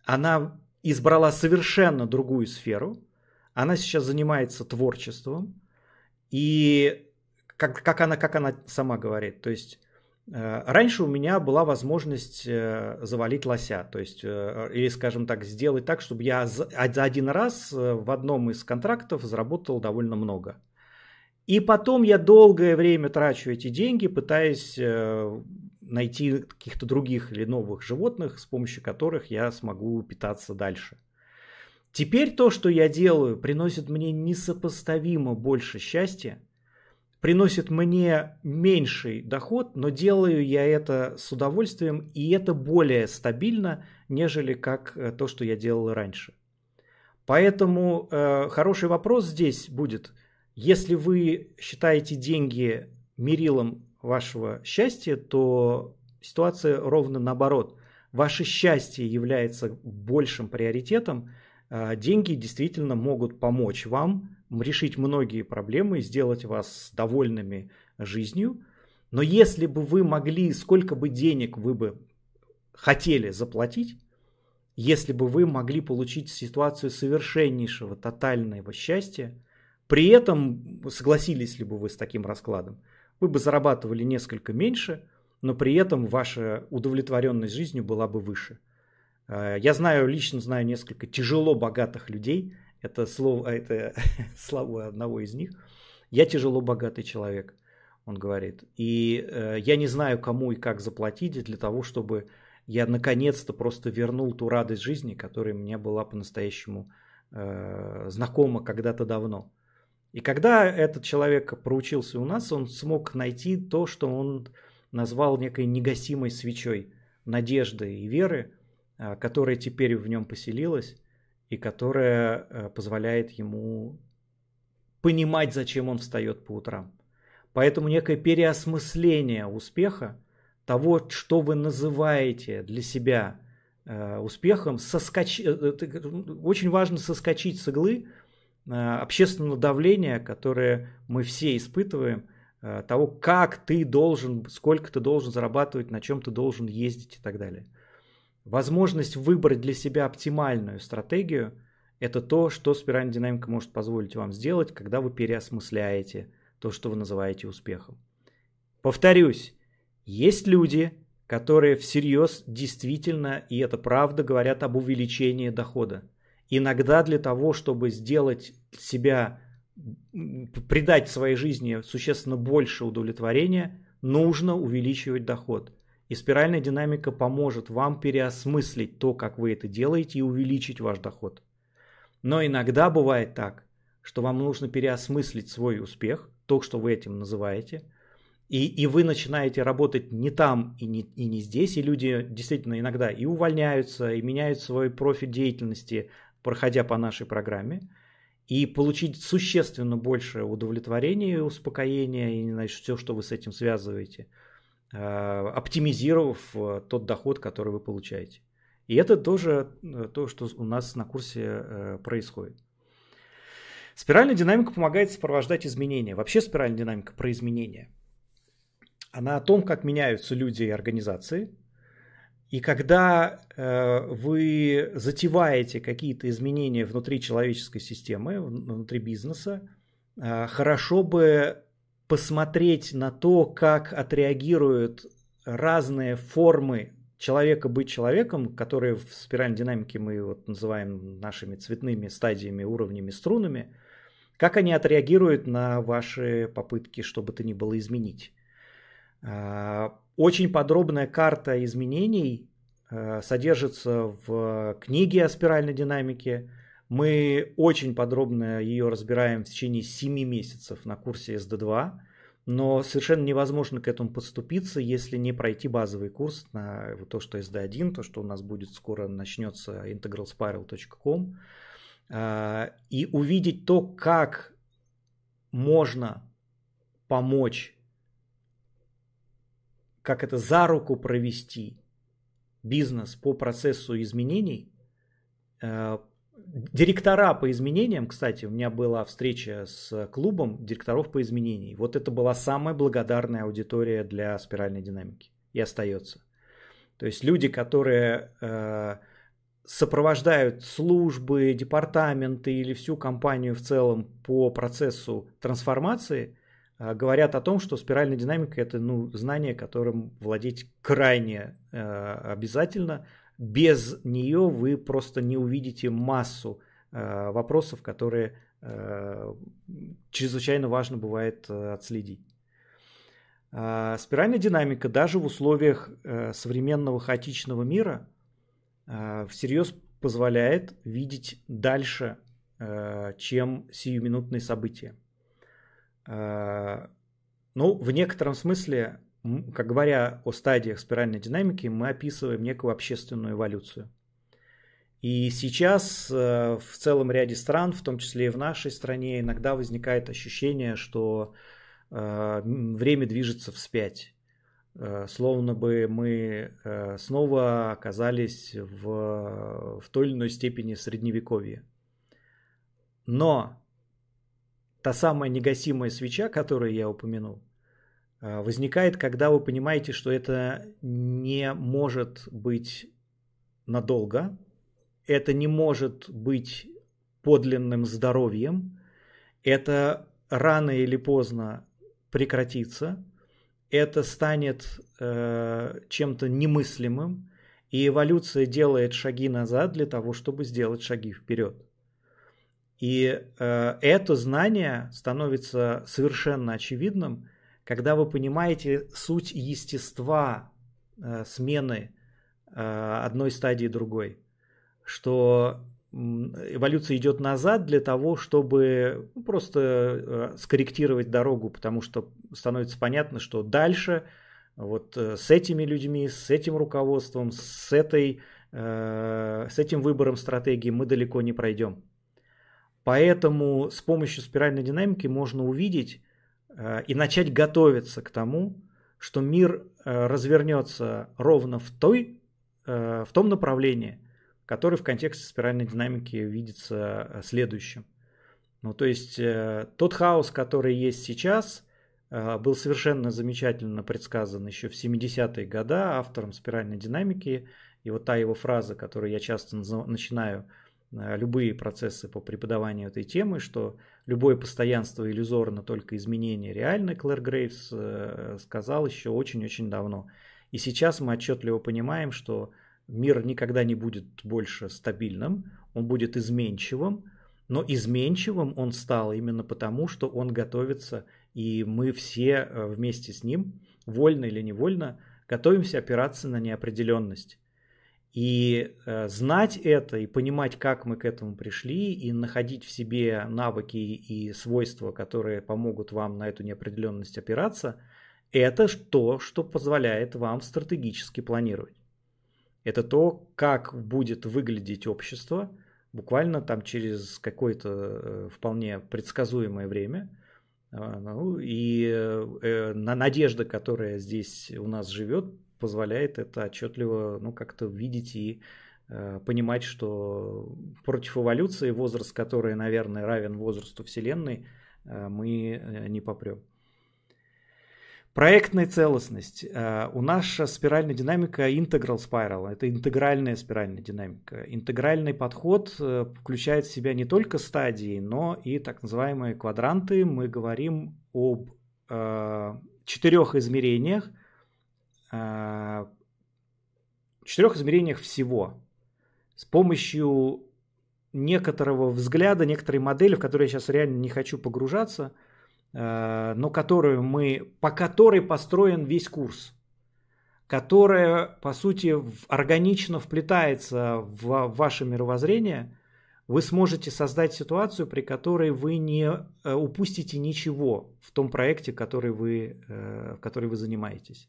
она избрала совершенно другую сферу, она сейчас занимается творчеством. И как, как, она, как она сама говорит, то есть э, Раньше у меня была возможность э, завалить лося, то есть, э, или, скажем так, сделать так, чтобы я за один раз в одном из контрактов заработал довольно много. И потом я долгое время трачу эти деньги, пытаясь найти каких-то других или новых животных, с помощью которых я смогу питаться дальше. Теперь то, что я делаю, приносит мне несопоставимо больше счастья, приносит мне меньший доход, но делаю я это с удовольствием, и это более стабильно, нежели как э, то, что я делал раньше. Поэтому э, хороший вопрос здесь будет, если вы считаете деньги мерилом вашего счастья, то ситуация ровно наоборот. Ваше счастье является большим приоритетом – а, деньги действительно могут помочь вам решить многие проблемы, сделать вас довольными жизнью. Но если бы вы могли, сколько бы денег вы бы хотели заплатить, если бы вы могли получить ситуацию совершеннейшего, тотального счастья, при этом согласились ли бы вы с таким раскладом, вы бы зарабатывали несколько меньше, но при этом ваша удовлетворенность жизнью была бы выше – Э, я знаю, лично знаю несколько тяжело богатых людей. Это слово, это слово одного из них. Я тяжело богатый человек, он говорит. И э, я не знаю, кому и как заплатить для того, чтобы я наконец-то просто вернул ту радость жизни, которая мне была по-настоящему э, знакома когда-то давно. И когда этот человек проучился у нас, он смог найти то, что он назвал некой негасимой свечой надежды и веры – Э, которая теперь в нем поселилась и которая э, позволяет ему понимать, зачем он встает по утрам. Поэтому некое переосмысление успеха, того, что вы называете для себя э, успехом, соскоч... очень важно соскочить с иглы общественного давления, которое мы все испытываем, того, как ты должен, сколько ты должен зарабатывать, на чем ты должен ездить и так далее возможность выбрать для себя оптимальную стратегию – это то, что спиральная динамика может позволить вам сделать, когда вы переосмысляете то, что вы называете успехом. Повторюсь, есть люди, которые всерьез действительно, и это правда, говорят об увеличении дохода. Иногда для того, чтобы сделать себя, придать своей жизни существенно больше удовлетворения, нужно увеличивать доход – и спиральная динамика поможет вам переосмыслить то, как вы это делаете, и увеличить ваш доход. Но иногда бывает так, что вам нужно переосмыслить свой успех, то, что вы этим называете, и, и вы начинаете работать не там и не, и не здесь, и люди действительно иногда и увольняются, и меняют свой профиль деятельности, проходя по нашей программе, и получить существенно больше удовлетворения и успокоения, и значит, все, что вы с этим связываете – Э, оптимизировав э, тот доход, который вы получаете. И это тоже э, то, что у нас на курсе происходит. Спиральная динамика помогает сопровождать изменения. Вообще спиральная динамика про изменения. Она о том, как меняются люди и организации. И когда вы затеваете какие-то изменения внутри человеческой системы, внутри бизнеса, хорошо бы посмотреть на то, как отреагируют разные формы человека быть человеком, которые в спиральной динамике мы вот называем нашими цветными стадиями, уровнями, струнами, как они отреагируют на ваши попытки, чтобы бы то ни было, изменить. А, очень подробная карта изменений а, содержится в книге о спиральной динамике. Мы очень подробно ее разбираем в течение 7 месяцев на курсе SD2, но совершенно невозможно к этому подступиться, если не пройти базовый курс на то, что SD1, то, что у нас будет скоро начнется integralspiral.com, а, и увидеть то, как можно помочь, как это за руку провести бизнес по процессу изменений, а, Директора по изменениям, кстати, у меня была встреча с клубом директоров по изменениям. Вот это была самая благодарная аудитория для спиральной динамики и остается. То есть люди, которые э, сопровождают службы, департаменты или всю компанию в целом по процессу трансформации, э, говорят о том, что спиральная динамика это ну, знание, которым владеть крайне э, обязательно – без нее вы просто не увидите массу э, вопросов, которые э, чрезвычайно важно бывает э, отследить. Э, спиральная динамика даже в условиях э, современного хаотичного мира э, всерьез позволяет видеть дальше, э, чем сиюминутные события. Э, ну, в некотором смысле как говоря о стадиях спиральной динамики, мы описываем некую общественную эволюцию. И сейчас э, в целом ряде стран, в том числе и в нашей стране, иногда возникает ощущение, что э, время движется вспять. Э, словно бы мы снова оказались в, в той или иной степени средневековья. Но та самая негасимая свеча, которую я упомянул, а, возникает, когда вы понимаете, что это не может быть надолго, это не может быть подлинным здоровьем, это рано или поздно прекратится, это станет э, чем-то немыслимым, и эволюция делает шаги назад для того, чтобы сделать шаги вперед. И э, это знание становится совершенно очевидным, когда вы понимаете суть естества э, смены э, одной стадии другой, что эволюция идет назад для того, чтобы ну, просто э, скорректировать дорогу, потому что становится понятно, что дальше вот э, с этими людьми, с этим руководством, с, этой, э, с этим выбором стратегии мы далеко не пройдем. Поэтому с помощью спиральной динамики можно увидеть, Э, и начать готовиться к тому, что мир э, развернется ровно в, той, э, в том направлении, которое в контексте спиральной динамики видится следующим. Ну, то есть тот хаос, который есть сейчас, был совершенно замечательно предсказан еще в 70-е годы автором спиральной динамики. И вот та его фраза, которую я часто начинаю Э, любые процессы по преподаванию этой темы, что любое постоянство иллюзорно, только изменение реально, Клэр Грейвс э, сказал еще очень-очень давно. И сейчас мы отчетливо понимаем, что мир никогда не будет больше стабильным, он будет изменчивым, но изменчивым он стал именно потому, что он готовится, и мы все э, вместе с ним, вольно или невольно, готовимся опираться на неопределенность. И э, знать это, и понимать, как мы к этому пришли, и находить в себе навыки и свойства, которые помогут вам на эту неопределенность опираться, это то, что позволяет вам стратегически планировать. Это то, как будет выглядеть общество буквально там через какое-то э, вполне предсказуемое время. А, ну, и э, э надежда, которая здесь у нас живет, позволяет это отчетливо, ну, как-то видеть и э, понимать, что против эволюции возраст, который, наверное, равен возрасту Вселенной, э, мы э, не попрем. Проектная целостность. У наша спиральная динамика integral spiral. Это интегральная спиральная динамика. Интегральный подход включает в себя не только стадии, но и так называемые квадранты. Мы говорим об четырех измерениях – Э, четырех измерениях всего с помощью некоторого взгляда, некоторой модели, в которую я сейчас реально не хочу погружаться, э, но которую мы, по которой построен весь курс, которая, по сути, органично вплетается в ваше мировоззрение, вы сможете создать ситуацию, при которой вы не э, упустите ничего в том проекте, который вы, в который вы занимаетесь.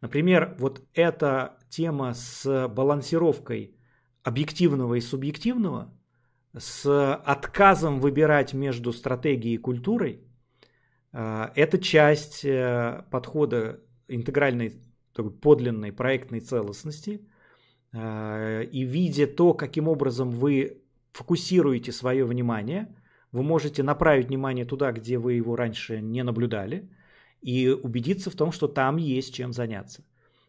Например, вот эта тема с балансировкой объективного и субъективного, с отказом выбирать между стратегией и культурой, э, это часть э, подхода интегральной, подлинной проектной целостности. Э, и видя то, каким образом вы фокусируете свое внимание, вы можете направить внимание туда, где вы его раньше не наблюдали – и убедиться в том, что там есть чем заняться.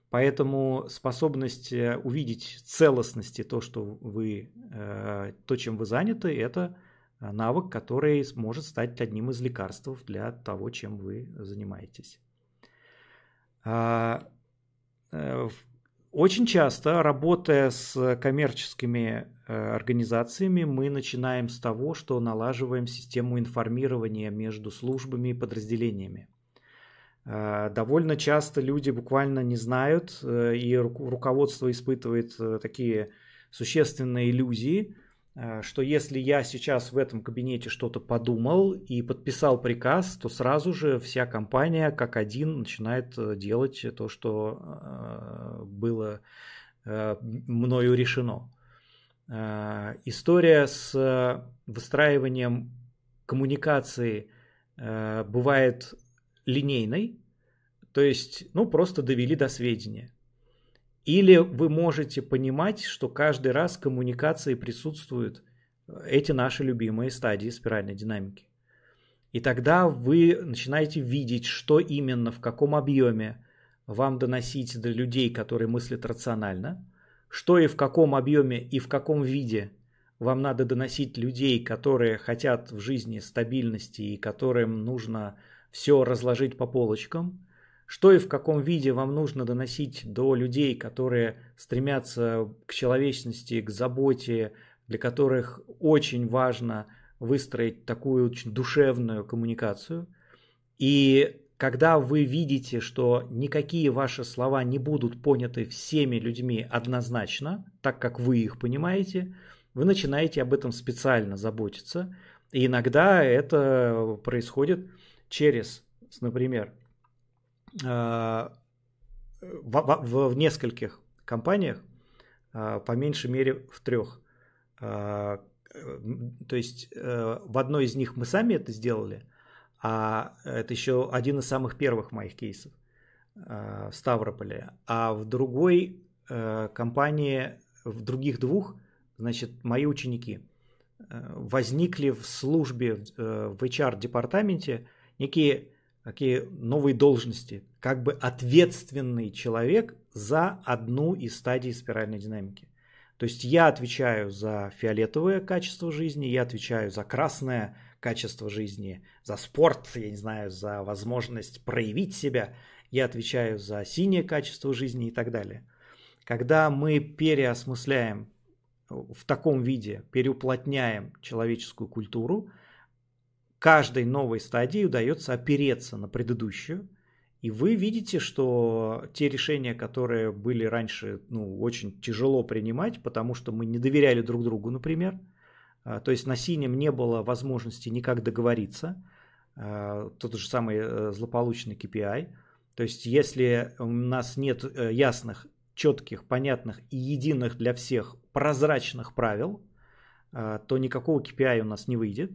Поэтому способность э, увидеть целостности то, что вы, э, то, чем вы заняты, это э, навык, который может стать одним из лекарств для того, чем вы занимаетесь. А, очень часто, работая с коммерческими организациями, мы начинаем с того, что налаживаем систему информирования между службами и подразделениями. Э, довольно часто люди буквально не знают, э, и руководство испытывает э, такие существенные иллюзии, что если я сейчас в этом кабинете что-то подумал и подписал приказ, то сразу же вся компания как один начинает делать то, что было мною решено. История с выстраиванием коммуникации бывает линейной, то есть, ну, просто довели до сведения. Или вы можете понимать, что каждый раз коммуникации присутствуют э, эти наши любимые стадии спиральной динамики. И тогда вы начинаете видеть, что именно, в каком объеме вам доносить до людей, которые мыслят рационально, что и в каком объеме и в каком виде вам надо доносить людей, которые хотят в жизни стабильности и которым нужно все разложить по полочкам, что и в каком виде вам нужно доносить до людей, которые стремятся к человечности, к заботе, для которых очень важно выстроить такую очень душевную коммуникацию. И когда вы видите, что никакие ваши слова не будут поняты всеми людьми однозначно, так как вы их понимаете, вы начинаете об этом специально заботиться. И иногда это происходит через, например, э, в, в, нескольких компаниях, э, по меньшей мере в трех. Э, то есть в одной из них мы сами это сделали, а это еще один из самых первых моих кейсов в Ставрополе. А в другой компании, в других двух, значит, мои ученики возникли в службе в HR-департаменте некие такие новые должности, как бы ответственный человек за одну из стадий спиральной динамики. То есть я отвечаю за фиолетовое качество жизни, я отвечаю за красное качество жизни, за спорт, я не знаю, за возможность проявить себя, я отвечаю за синее качество жизни и так далее. Когда мы переосмысляем в таком виде, переуплотняем человеческую культуру – каждой новой стадии удается опереться на предыдущую, и вы видите, что те решения, которые были раньше, ну, очень тяжело принимать, потому что мы не доверяли друг другу, например. А, то есть на синем не было возможности никак договориться. А, тот же самый э, злополучный KPI. То есть если у нас нет э, ясных, четких, понятных и единых для всех прозрачных правил, а, то никакого KPI у нас не выйдет.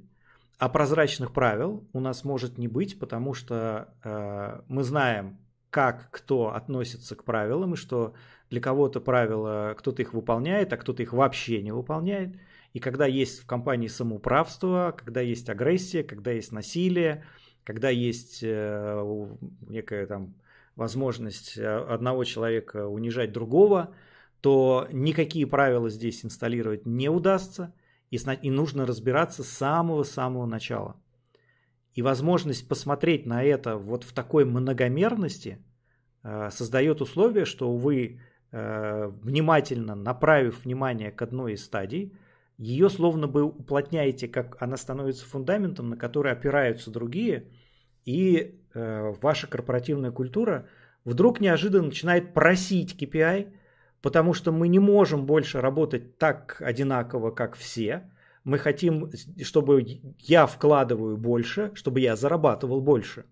А прозрачных правил у нас может не быть, потому что э, мы знаем, как кто относится к правилам, и что для кого-то правила, кто-то их выполняет, а кто-то их вообще не выполняет. И когда есть в компании самоуправство, когда есть агрессия, когда есть насилие, когда есть э, некая там возможность э, одного человека унижать другого, то никакие правила здесь инсталлировать не удастся – и, и нужно разбираться с самого-самого начала. И возможность посмотреть на это вот в такой многомерности э, создает условие, что вы, э, внимательно направив внимание к одной из стадий, ее словно бы уплотняете, как она становится фундаментом, на который опираются другие, и э, ваша корпоративная культура вдруг неожиданно начинает просить KPI, потому что мы не можем больше работать так одинаково, как все. Мы хотим, чтобы я вкладываю больше, чтобы я зарабатывал больше.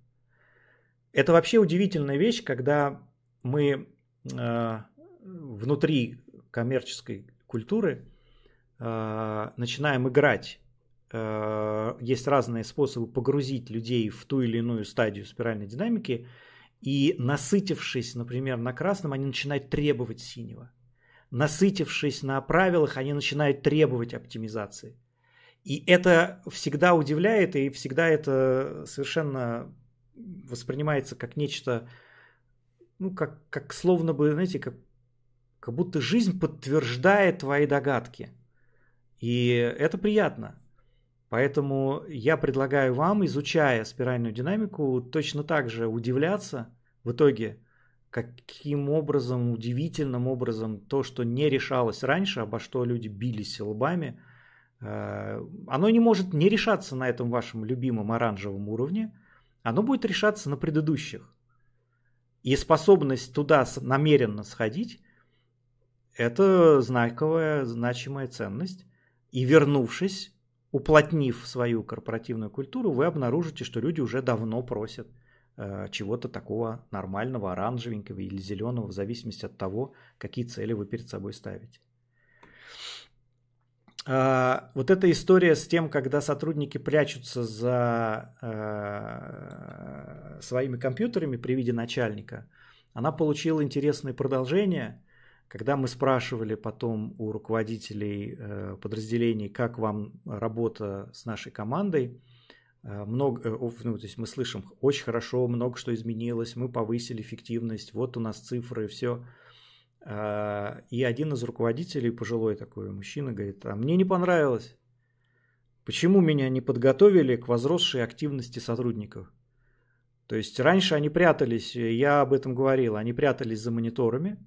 Это вообще удивительная вещь, когда мы э, внутри коммерческой культуры э, начинаем играть. Э, есть разные способы погрузить людей в ту или иную стадию спиральной динамики. И насытившись, например, на красном, они начинают требовать синего. Насытившись на правилах, они начинают требовать оптимизации. И это всегда удивляет, и всегда это совершенно воспринимается как нечто, ну, как, как словно бы, знаете, как, как будто жизнь подтверждает твои догадки. И это приятно. Поэтому я предлагаю вам, изучая спиральную динамику, точно так же удивляться в итоге, каким образом, удивительным образом то, что не решалось раньше, обо что люди бились лбами, э, оно не может не решаться на этом вашем любимом оранжевом уровне, оно будет решаться на предыдущих. И способность туда намеренно сходить – это знаковая, значимая ценность. И вернувшись, уплотнив свою корпоративную культуру, вы обнаружите, что люди уже давно просят э, чего-то такого нормального, оранжевенького или зеленого, в зависимости от того, какие цели вы перед собой ставите. Э, вот эта история с тем, когда сотрудники прячутся за э, своими компьютерами при виде начальника, она получила интересное продолжение – когда мы спрашивали потом у руководителей э, подразделений, как вам работа с нашей командой, э, много, э, ну, то есть мы слышим, очень хорошо, много что изменилось, мы повысили эффективность, вот у нас цифры, все. И один из руководителей, пожилой такой мужчина, говорит, а мне не понравилось. Почему меня не подготовили к возросшей активности сотрудников? То есть раньше они прятались, я об этом говорил, они прятались за мониторами,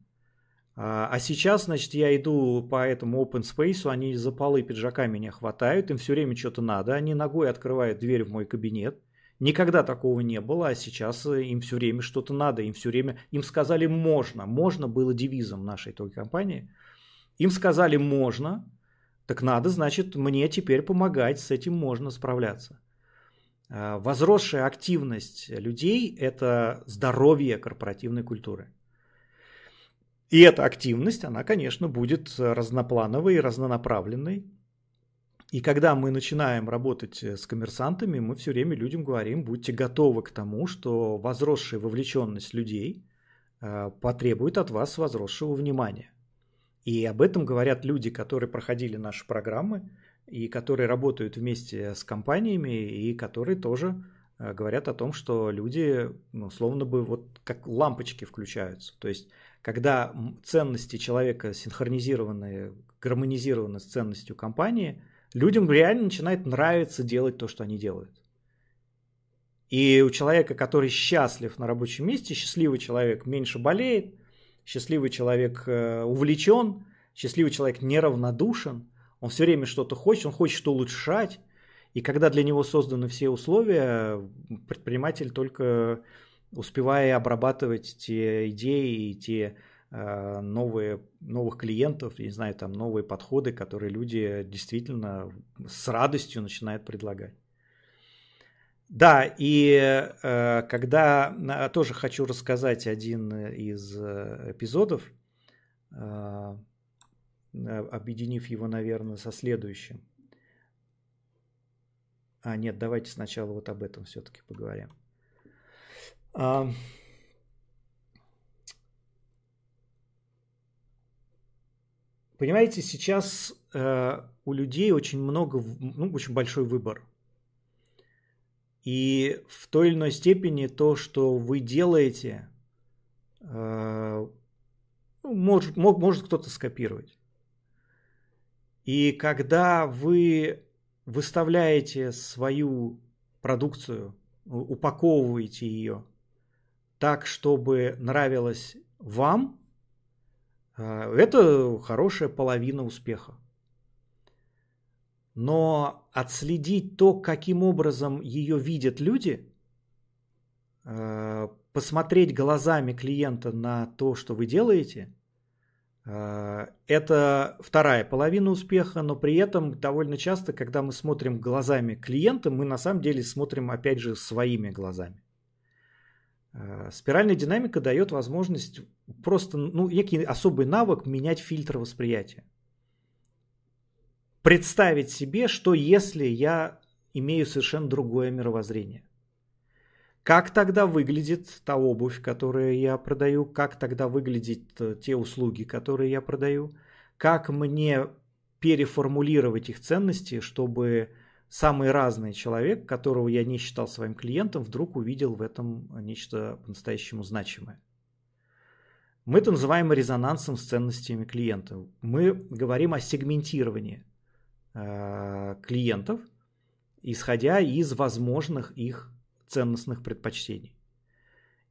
а, а сейчас, значит, я иду по этому open space, они за полы пиджака меня хватают, им все время что-то надо, они ногой открывают дверь в мой кабинет. Никогда такого не было, а сейчас э, им все время что-то надо, им все время, им сказали можно, можно было девизом нашей той компании. Им сказали можно, так надо, значит, мне теперь помогать, с этим можно справляться. А, возросшая активность людей – это здоровье корпоративной культуры – и эта активность, она, конечно, будет э, разноплановой и разнонаправленной. И когда мы начинаем работать э, с коммерсантами, мы все время людям говорим, будьте готовы к тому, что возросшая вовлеченность людей э, потребует от вас возросшего внимания. И об этом говорят люди, которые проходили наши программы, и которые работают вместе с компаниями, и которые тоже говорят о том, что люди, ну, словно бы вот как лампочки включаются. То есть когда ценности человека синхронизированы, гармонизированы с ценностью компании, людям реально начинает нравиться делать то, что они делают. И у человека, который счастлив на рабочем месте, счастливый человек меньше болеет, счастливый человек э, увлечен, счастливый человек неравнодушен, он все время что-то хочет, он хочет что улучшать. И когда для него созданы все условия, предприниматель только успевая обрабатывать те идеи и те э, новые, новых клиентов, не знаю, там новые подходы, которые люди действительно с радостью начинают предлагать. Да, и э, когда тоже хочу рассказать один из э, эпизодов, объединив его, наверное, со следующим. А, нет, давайте сначала вот об этом все-таки поговорим. А... Понимаете, сейчас э, у людей очень много, ну, очень большой выбор. И в той или иной степени то, что вы делаете, э, ну, может, мог, может кто-то скопировать. И когда вы выставляете свою продукцию, упаковываете ее так, чтобы нравилось вам, э, это хорошая половина успеха. Но отследить то, каким образом ее видят люди, э, посмотреть глазами клиента на то, что вы делаете, э, это вторая половина успеха, но при этом довольно часто, когда мы смотрим глазами клиента, мы на самом деле смотрим опять же своими глазами. Э, спиральная динамика дает возможность просто, ну, некий особый навык менять фильтр восприятия. Представить себе, что если я имею совершенно другое мировоззрение. Как тогда выглядит та обувь, которую я продаю? Как тогда выглядят э, те услуги, которые я продаю? Как мне переформулировать их ценности, чтобы самый разный человек, которого я не считал своим клиентом, вдруг увидел в этом нечто по-настоящему значимое. Мы это называем резонансом с ценностями клиента. Мы говорим о сегментировании э, клиентов, исходя из возможных их ценностных предпочтений.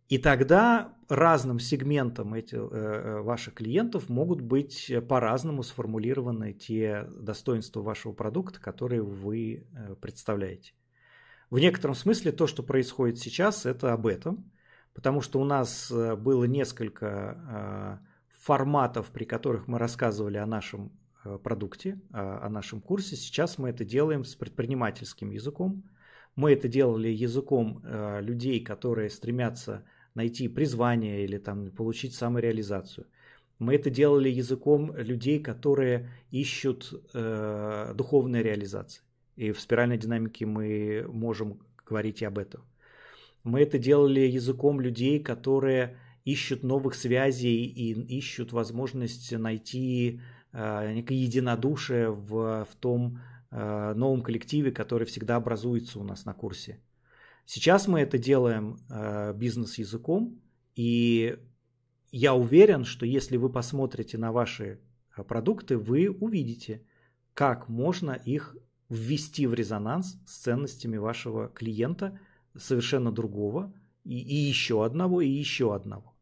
И тогда разным сегментам этих э, э, ваших клиентов могут быть э, по-разному сформулированы те достоинства вашего продукта, которые вы представляете. В некотором смысле то, что происходит сейчас, это об этом, потому что у нас было несколько форматов, при которых мы рассказывали о нашем продукте, о нашем курсе. Сейчас мы это делаем с предпринимательским языком. Мы это делали языком людей, которые стремятся найти призвание или там получить самореализацию. Мы это делали языком людей, которые ищут э, духовной реализации. И в спиральной динамике мы можем говорить и об этом. Мы это делали языком людей, которые ищут новых связей и ищут возможность найти э, некое единодушие в, в том э, новом коллективе, который всегда образуется у нас на курсе. Сейчас мы это делаем э, бизнес-языком, и я уверен, что если вы посмотрите на ваши э, продукты, вы увидите, как можно их ввести в резонанс с ценностями вашего клиента совершенно другого, и, и еще одного, и еще одного.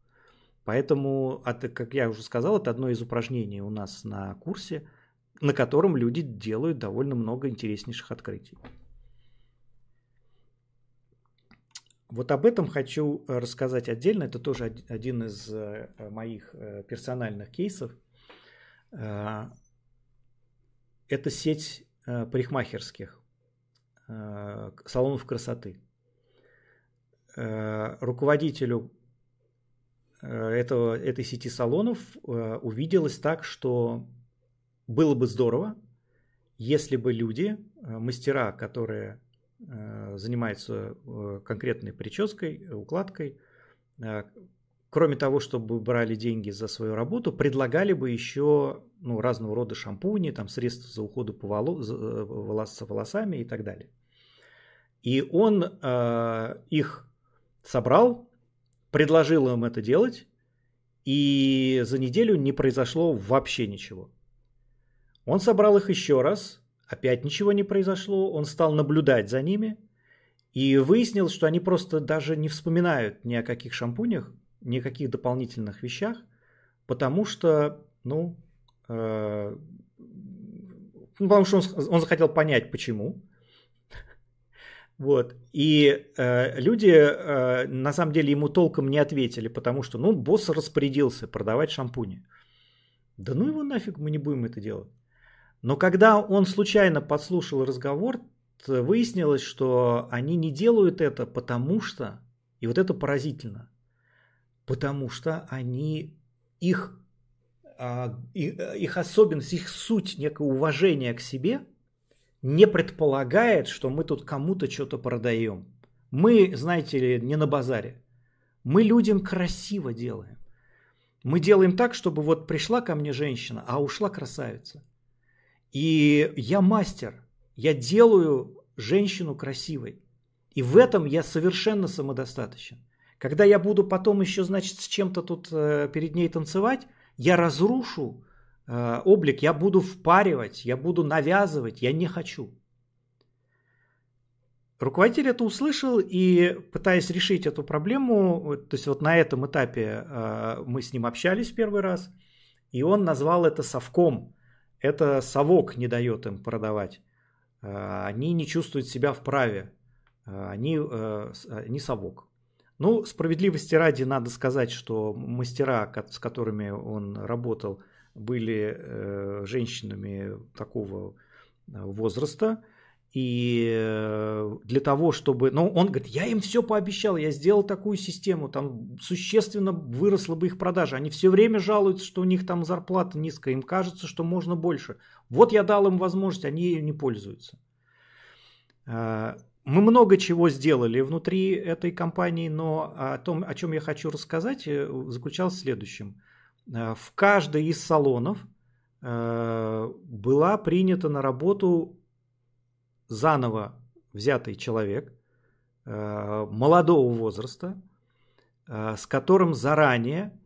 Поэтому, это, как я уже сказал, это одно из упражнений у нас на курсе, на котором люди делают довольно много интереснейших открытий. Вот об этом хочу э, рассказать отдельно. Это тоже один из э, э, моих персональных кейсов. Это сеть парикмахерских салонов красоты. Руководителю этого, этой сети салонов увиделось так, что было бы здорово, если бы люди, мастера, которые Э, занимается э, конкретной прической, э, укладкой. Кроме того, чтобы брали деньги за свою работу, предлагали бы еще ну, разного рода шампуни, там, средства за уходу по воло... за волос... за волосами и так далее. И он э, их собрал, предложил им это делать, и за неделю не произошло вообще ничего. Он собрал их еще раз – Опять ничего не произошло, он стал наблюдать за ними и выяснил, что они просто даже не вспоминают ни о каких шампунях, ни о каких дополнительных вещах, потому что, ну, э, ну потому что он, он захотел понять, почему. Вот. И э, люди э, на самом деле ему толком не ответили, потому что, ну, босс распорядился продавать шампуни. Да ну его нафиг, мы не будем это делать. Но когда он случайно подслушал разговор, выяснилось, что они не делают это потому что, и вот это поразительно, потому что они, их, а, э, их особенность, их суть, некое уважение к себе не предполагает, что мы тут кому-то что-то продаем. Мы, знаете ли, не на базаре. Мы людям красиво делаем. Мы делаем так, чтобы вот пришла ко мне женщина, а ушла красавица – и я мастер. Я делаю женщину красивой. И в этом я совершенно самодостаточен. Когда я буду потом еще, значит, с чем-то тут э, перед ней танцевать, я разрушу э, облик, я буду впаривать, я буду навязывать, я не хочу. Руководитель это услышал и, пытаясь решить эту проблему, то есть вот на этом этапе э, мы с ним общались первый раз, и он назвал это совком это совок не дает им продавать. Э, они не чувствуют себя вправе. Э, они, э, не совок. Ну, справедливости ради надо сказать, что мастера, с которыми он работал, были женщинами такого возраста – и э, для того, чтобы... Ну, он говорит, я им все пообещал, я сделал такую систему, там существенно выросла бы их продажа. Они все время жалуются, что у них там зарплата низкая, им кажется, что можно больше. Вот я дал им возможность, они ее не пользуются. Э, мы много чего сделали внутри этой компании, но о том, о чем я хочу рассказать, э, заключалось в следующем. В каждой из салонов была принята на работу заново взятый человек э, молодого возраста, э, с которым заранее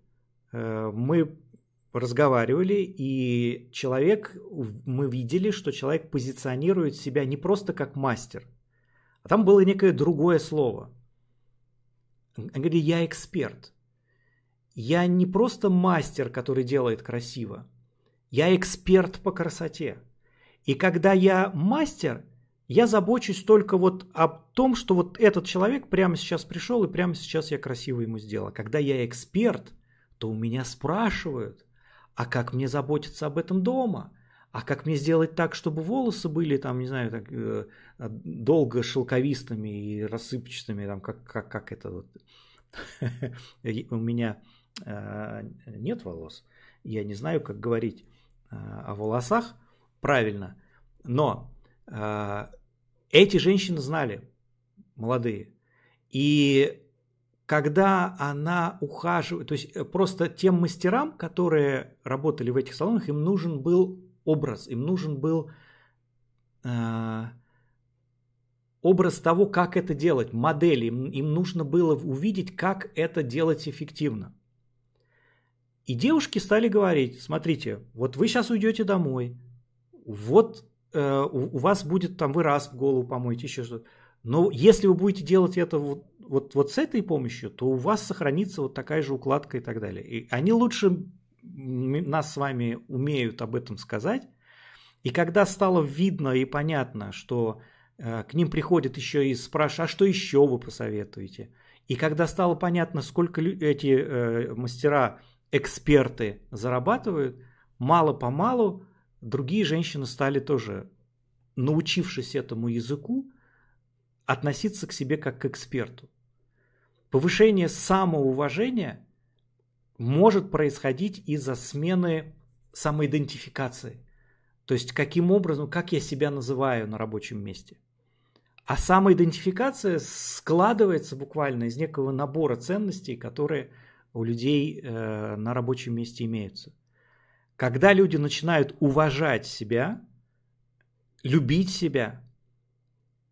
э, мы разговаривали, и человек, мы видели, что человек позиционирует себя не просто как мастер, а там было некое другое слово. Они говорили, я эксперт. Я не просто мастер, который делает красиво. Я эксперт по красоте. И когда я мастер, я забочусь только вот о том, что вот этот человек прямо сейчас пришел, и прямо сейчас я красиво ему сделала. Когда я эксперт, то у меня спрашивают, а как мне заботиться об этом дома? А как мне сделать так, чтобы волосы были там, не знаю, так, э, долго шелковистыми и рассыпчатыми, там, как, как, как это вот. У меня э, нет волос. Я не знаю, как говорить э, о волосах правильно. Но э, эти женщины знали, молодые. И когда она ухаживает, то есть э, просто тем мастерам, которые работали в этих салонах, им нужен был образ, им нужен был э, образ того, как это делать, модели, им, им нужно было увидеть, как это делать эффективно. И девушки стали говорить, смотрите, вот вы сейчас уйдете домой, вот э, у, у вас будет там вы раз в голову помоете, еще что-то. Но если вы будете делать это вот, вот, вот с этой помощью, то у вас сохранится вот такая же укладка и так далее. И они лучше нас с вами умеют об этом сказать. И когда стало видно и понятно, что э, к ним приходят еще и спрашивают, а что еще вы посоветуете? И когда стало понятно, сколько эти э, мастера, эксперты зарабатывают, мало-помалу другие женщины стали тоже, научившись этому языку, относиться к себе как к эксперту. Повышение самоуважения может происходить из-за смены самоидентификации. То есть каким образом, как я себя называю на рабочем месте. А самоидентификация складывается буквально из некого набора ценностей, которые у людей э, на рабочем месте имеются. Когда люди начинают уважать себя, любить себя,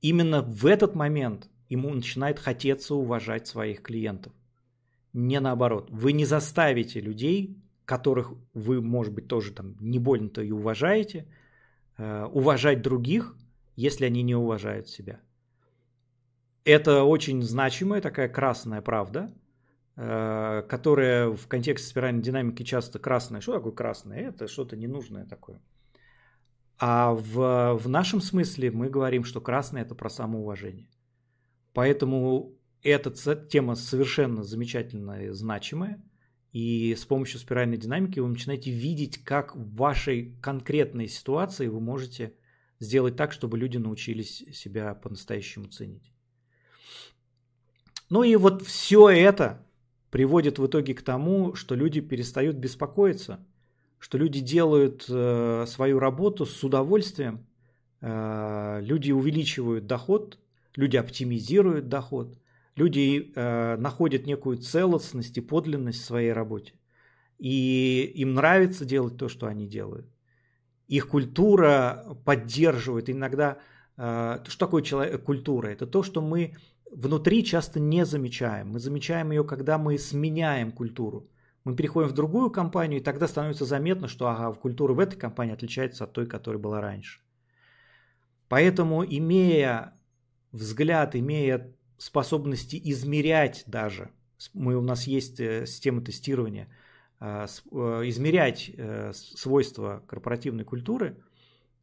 именно в этот момент ему начинает хотеться уважать своих клиентов. Не наоборот. Вы не заставите людей, которых вы, может быть, тоже там не больно-то и уважаете, э, уважать других, если они не уважают себя. Это очень значимая такая красная правда – Э, которая в контексте спиральной динамики часто красная. Что такое красное? Это что-то ненужное такое. А в, в нашем смысле мы говорим, что красное – это про самоуважение. Поэтому эта тема совершенно замечательно значимая. И с помощью спиральной динамики вы начинаете видеть, как в вашей конкретной ситуации вы можете сделать так, чтобы люди научились себя по-настоящему ценить. Ну и вот все это приводит в итоге к тому, что люди перестают беспокоиться, что люди делают э, свою работу с удовольствием, э, люди увеличивают доход, люди оптимизируют доход, люди э, находят некую целостность и подлинность в своей работе. И им нравится делать то, что они делают. Их культура поддерживает иногда... Э, что такое человек, культура? Это то, что мы внутри часто не замечаем. Мы замечаем ее, когда мы сменяем культуру. Мы переходим в другую компанию, и тогда становится заметно, что ага, культура в этой компании отличается от той, которая была раньше. Поэтому, имея взгляд, имея способности измерять даже, мы, у нас есть э, система тестирования, э, э, измерять свойства корпоративной культуры,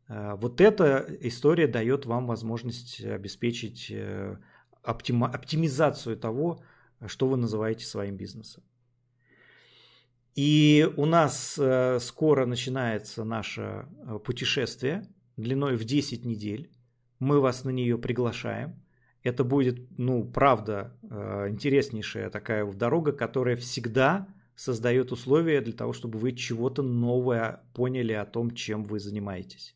вот эта история дает вам возможность обеспечить оптима, оптимизацию того, что вы называете своим бизнесом. И у нас э, скоро начинается наше э, путешествие длиной в 10 недель. Мы вас на нее приглашаем. Это будет, ну, правда, э, интереснейшая такая дорога, которая всегда создает условия для того, чтобы вы чего-то новое поняли о том, чем вы занимаетесь.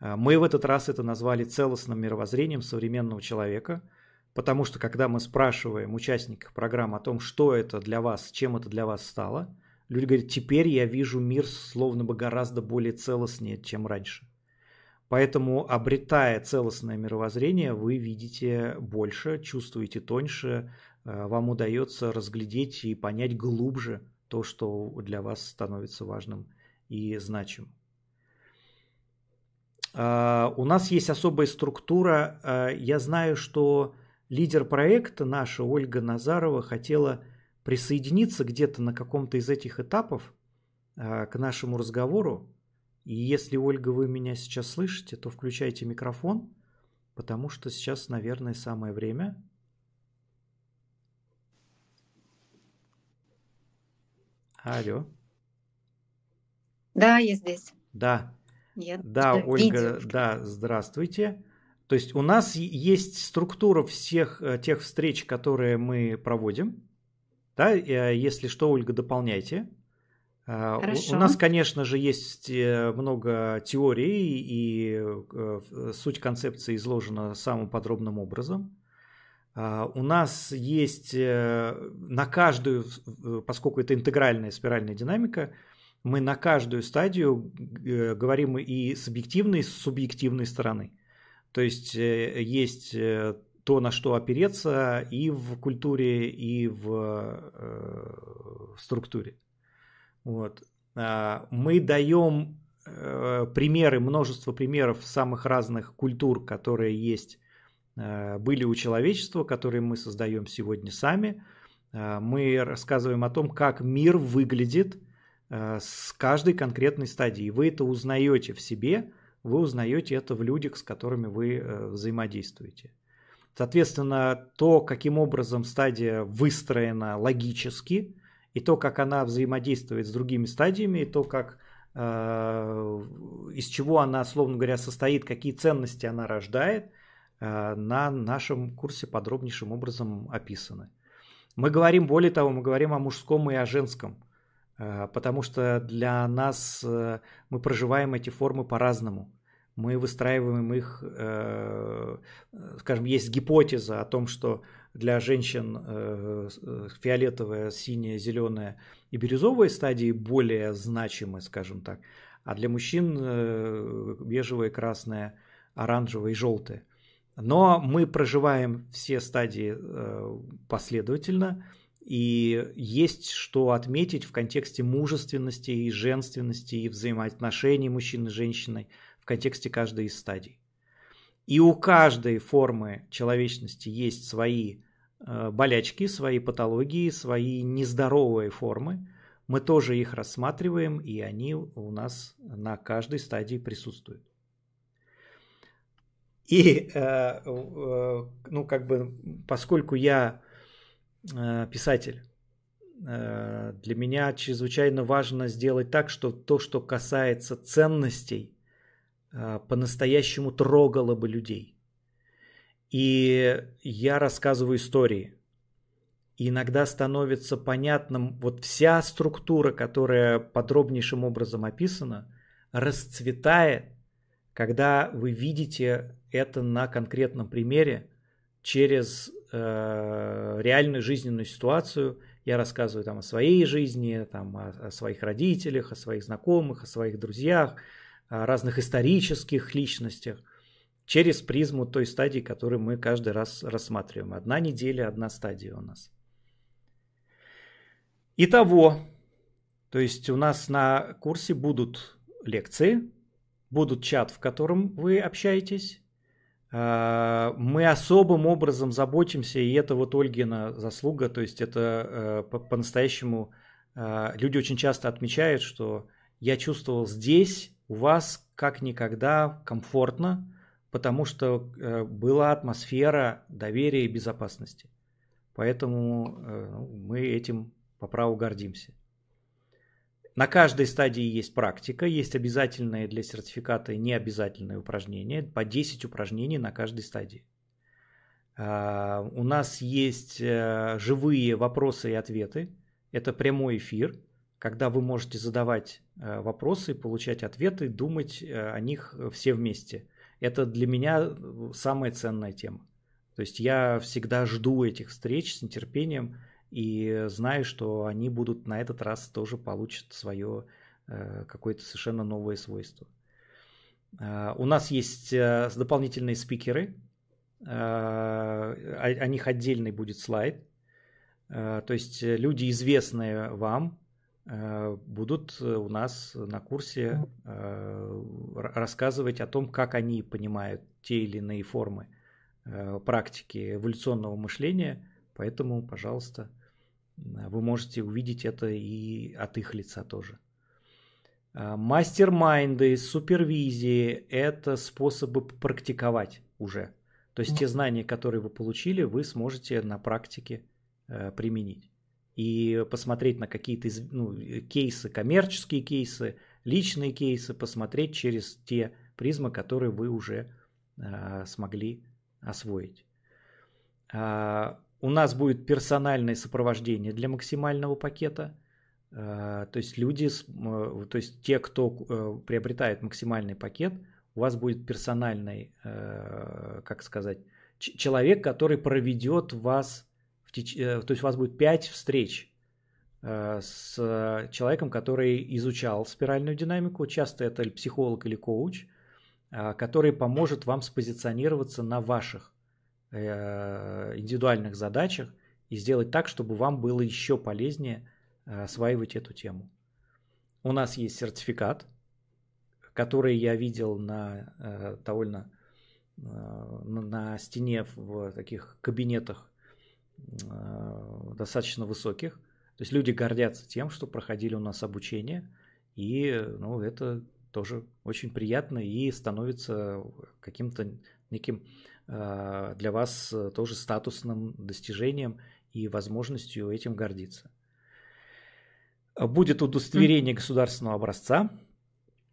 Мы в этот раз это назвали целостным мировоззрением современного человека – Потому что когда мы спрашиваем участников программы о том, что это для вас, чем это для вас стало, люди говорят, теперь я вижу мир словно бы гораздо более целостнее, чем раньше. Поэтому, обретая целостное мировоззрение, вы видите больше, чувствуете тоньше, э, вам удается разглядеть и понять глубже то, что для вас становится важным и значимым. А, у нас есть особая структура. Э, я знаю, что Лидер проекта наша, Ольга Назарова, хотела присоединиться где-то на каком-то из этих этапов а, к нашему разговору. И если, Ольга, вы меня сейчас слышите, то включайте микрофон, потому что сейчас, наверное, самое время. Алло. Да, я здесь. Да. Я да, Ольга, видео. да, здравствуйте. То есть у нас есть структура всех э, тех встреч, которые мы проводим. Да, э, если что, Ольга, дополняйте. Э, Хорошо. У нас, конечно же, есть много теорий, и суть концепции изложена самым подробным образом. У нас есть на каждую, поскольку это интегральная спиральная динамика, мы на каждую стадию говорим и с объективной, и с субъективной стороны. То есть э, есть э, то, на что опереться и в культуре, и в, э, в структуре. Вот. А, мы даем примеры, множество примеров самых разных культур, которые есть, были у человечества, которые мы создаем сегодня сами. А, мы рассказываем о том, как мир выглядит с каждой конкретной стадии. Вы это узнаете в себе – вы узнаете это в людях, с которыми вы э, взаимодействуете. Соответственно, то, каким образом стадия выстроена логически, и то, как она взаимодействует с другими стадиями, и то, как э, из чего она, словно говоря, состоит, какие ценности она рождает, э, на нашем курсе подробнейшим образом описаны. Мы говорим, более того, мы говорим о мужском и о женском – Э, потому что для нас э, мы проживаем эти формы по-разному. Мы выстраиваем их, э, скажем, есть гипотеза о том, что для женщин фиолетовая, синяя, зеленая и бирюзовая стадии более значимы, скажем так, а для мужчин бежевая, красная, оранжевая и желтая. Но мы проживаем все стадии последовательно – и есть что отметить в контексте мужественности и женственности и взаимоотношений мужчины и женщины в контексте каждой из стадий. И у каждой формы человечности есть свои э, болячки, свои патологии, свои нездоровые формы. Мы тоже их рассматриваем, и они у нас на каждой стадии присутствуют. И, э, э, ну, как бы, поскольку я Э, писатель. Э, для меня чрезвычайно важно сделать так, что то, что касается ценностей, э, по-настоящему трогало бы людей. И я рассказываю истории. И иногда становится понятным, вот вся структура, которая подробнейшим образом описана, расцветает, когда вы видите это на конкретном примере через э, реальную жизненную ситуацию. Я рассказываю там о своей жизни, там, о, о своих родителях, о своих знакомых, о своих друзьях, о разных исторических личностях через призму той стадии, которую мы каждый раз рассматриваем. Одна неделя, одна стадия у нас. Итого, то есть у нас на курсе будут лекции, будут чат, в котором вы общаетесь, Э, мы особым образом заботимся, и это вот Ольгина заслуга, то есть это э, по-настоящему э, люди очень часто отмечают, что я чувствовал здесь у вас как никогда комфортно, потому что была атмосфера доверия и безопасности. Поэтому ну, мы этим по праву гордимся на каждой стадии есть практика, есть обязательные для сертификата и необязательные упражнения, по 10 упражнений на каждой стадии. А, у нас есть э, живые вопросы и ответы. Это прямой эфир, когда вы можете задавать э, вопросы, получать ответы, думать э, о них все вместе. Это для меня самая ценная тема. То есть я всегда жду этих встреч с нетерпением – и знаю, что они будут на этот раз тоже получат свое э, какое-то совершенно новое свойство. Э, у нас есть э, дополнительные спикеры, о них отдельный будет слайд. То есть люди, известные вам, будут у нас на курсе рассказывать о том, как они понимают те или иные формы практики эволюционного мышления. Поэтому, пожалуйста, Э, вы можете увидеть это и от их лица тоже. Э, мастер-майнды, супервизии – это способы практиковать уже. То есть те знания, которые вы получили, вы сможете на практике э, применить. И посмотреть на какие-то ну, кейсы, коммерческие кейсы, личные кейсы, посмотреть через те призмы, которые вы уже смогли освоить. У нас будет персональное сопровождение для максимального пакета. Э, то есть люди, э, то есть те, кто э, приобретает максимальный пакет, у вас будет персональный, как сказать, человек, который проведет вас, в теч... то есть у вас будет 5 встреч с человеком, который изучал спиральную динамику, часто это психолог или коуч, который поможет вам спозиционироваться на ваших Э, индивидуальных задачах и сделать так, чтобы вам было еще полезнее э, осваивать эту тему. У нас есть сертификат, который я видел на э, довольно на стене в таких кабинетах достаточно высоких. То есть люди гордятся тем, что проходили у нас обучение, и ну, это тоже очень приятно и становится каким-то неким Э, для вас э, тоже статусным достижением и возможностью этим гордиться. Будет удостоверение государственного образца.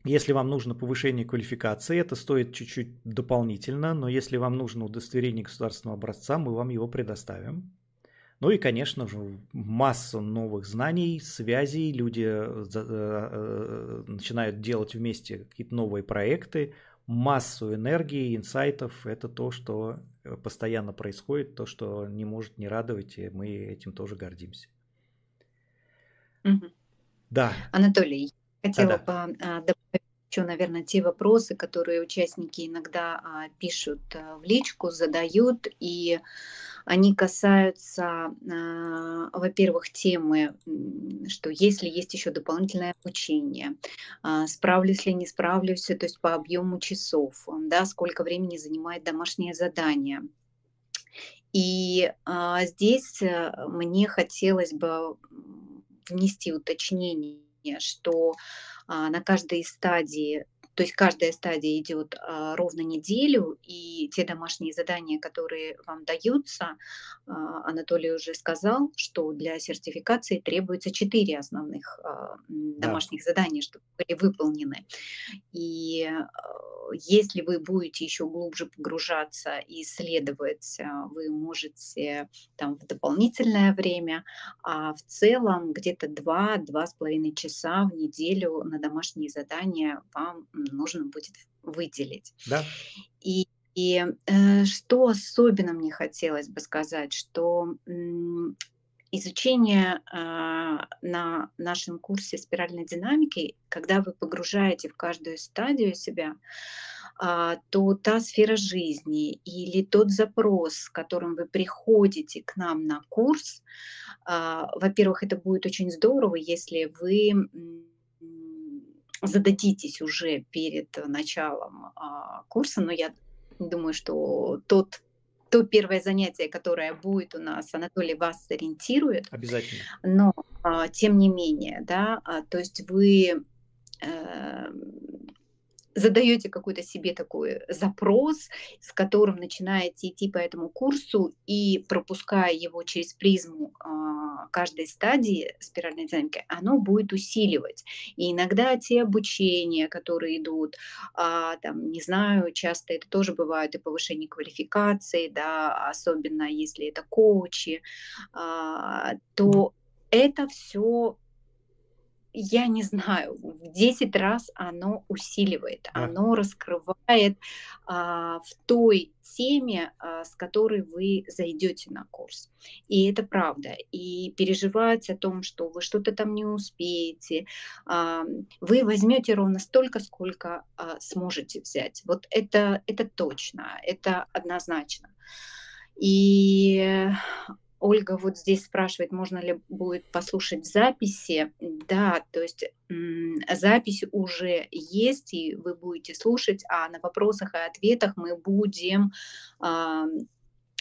Если вам нужно повышение квалификации, это стоит чуть-чуть дополнительно, но если вам нужно удостоверение государственного образца, мы вам его предоставим. Ну и, конечно же, масса новых знаний, связей, люди э, начинают делать вместе какие-то новые проекты, массу энергии, инсайтов. Это то, что э, постоянно происходит, то, что не может не радовать, и мы этим тоже гордимся. Угу. Да. Анатолий, хотела бы а, добавить еще, наверное, те вопросы, которые участники иногда а, пишут э, в личку, задают, и они касаются, а, во-первых, темы, что если есть еще дополнительное обучение, а, справлюсь ли, не справлюсь, то есть по объему часов, да, сколько времени занимает домашнее задание. И а, здесь э, мне хотелось бы внести уточнение, что на каждой стадии то есть каждая стадия идет а, ровно неделю, и те домашние задания, которые вам даются, а, Анатолий уже сказал, что для сертификации требуется четыре основных а, домашних да. задания, чтобы были выполнены. И э, если вы будете еще глубже погружаться и исследовать, вы можете там в дополнительное время, а в целом где-то 2-2,5 часа в неделю на домашние задания вам нужно будет выделить. Да. И, и э, что особенно мне хотелось бы сказать, что изучение э, на нашем курсе спиральной динамики, когда вы погружаете в каждую стадию себя, э, то та сфера жизни или тот запрос, с которым вы приходите к нам на курс, э, во-первых, это будет очень здорово, если вы зададитесь уже перед началом а, курса, но я думаю, что тот то первое занятие, которое будет у нас, Анатолий вас сориентирует. Обязательно. Но а, тем не менее, да, а, то есть вы э, задаете какой-то себе такой запрос, с которым начинаете идти по этому курсу и пропуская его через призму а, каждой стадии спиральной динамики, оно будет усиливать. И иногда те обучения, которые идут, а, там, не знаю, часто это тоже бывает и повышение квалификации, да, особенно если это коучи, а, то это все я не знаю, в 10 раз оно усиливает, да. оно раскрывает а, в той теме, а, с которой вы зайдете на курс. И это правда. И переживать о том, что вы что-то там не успеете, а, вы возьмете ровно столько, сколько а, сможете взять. Вот это, это точно, это однозначно. И Ольга вот здесь спрашивает, можно ли будет послушать записи. Да, то есть запись уже есть, и вы будете слушать, а на вопросах и ответах мы будем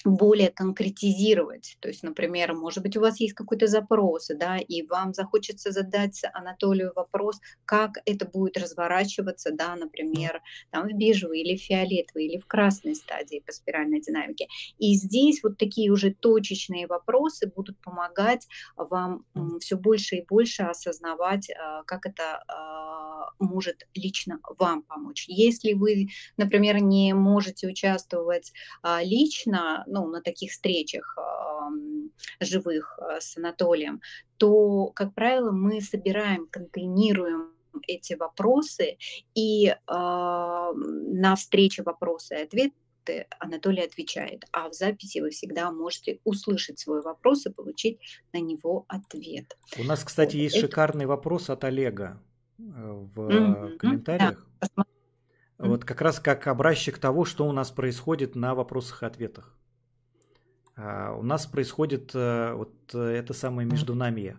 более конкретизировать. То есть, например, может быть, у вас есть какой-то запрос, да, и вам захочется задать Анатолию вопрос, как это будет разворачиваться, да, например, там в бежевой или в фиолетовой или в красной стадии по спиральной динамике. И здесь вот такие уже точечные вопросы будут помогать вам все больше и больше осознавать, а, как это а, может лично вам помочь. Если вы, например, не можете участвовать а, лично, ну, на таких встречах живых э, с Анатолием, то, как правило, мы собираем, контейнируем эти вопросы, и э, на встрече вопросы и ответы Анатолий отвечает, а в записи вы всегда можете услышать свой вопрос и получить на него ответ. У нас, кстати, вот есть это... шикарный вопрос от Олега э, в mm-hmm. комментариях. Да, вот как раз как образчик того, что у нас происходит на вопросах и ответах. А, у нас происходит э, вот э, это самое между нами,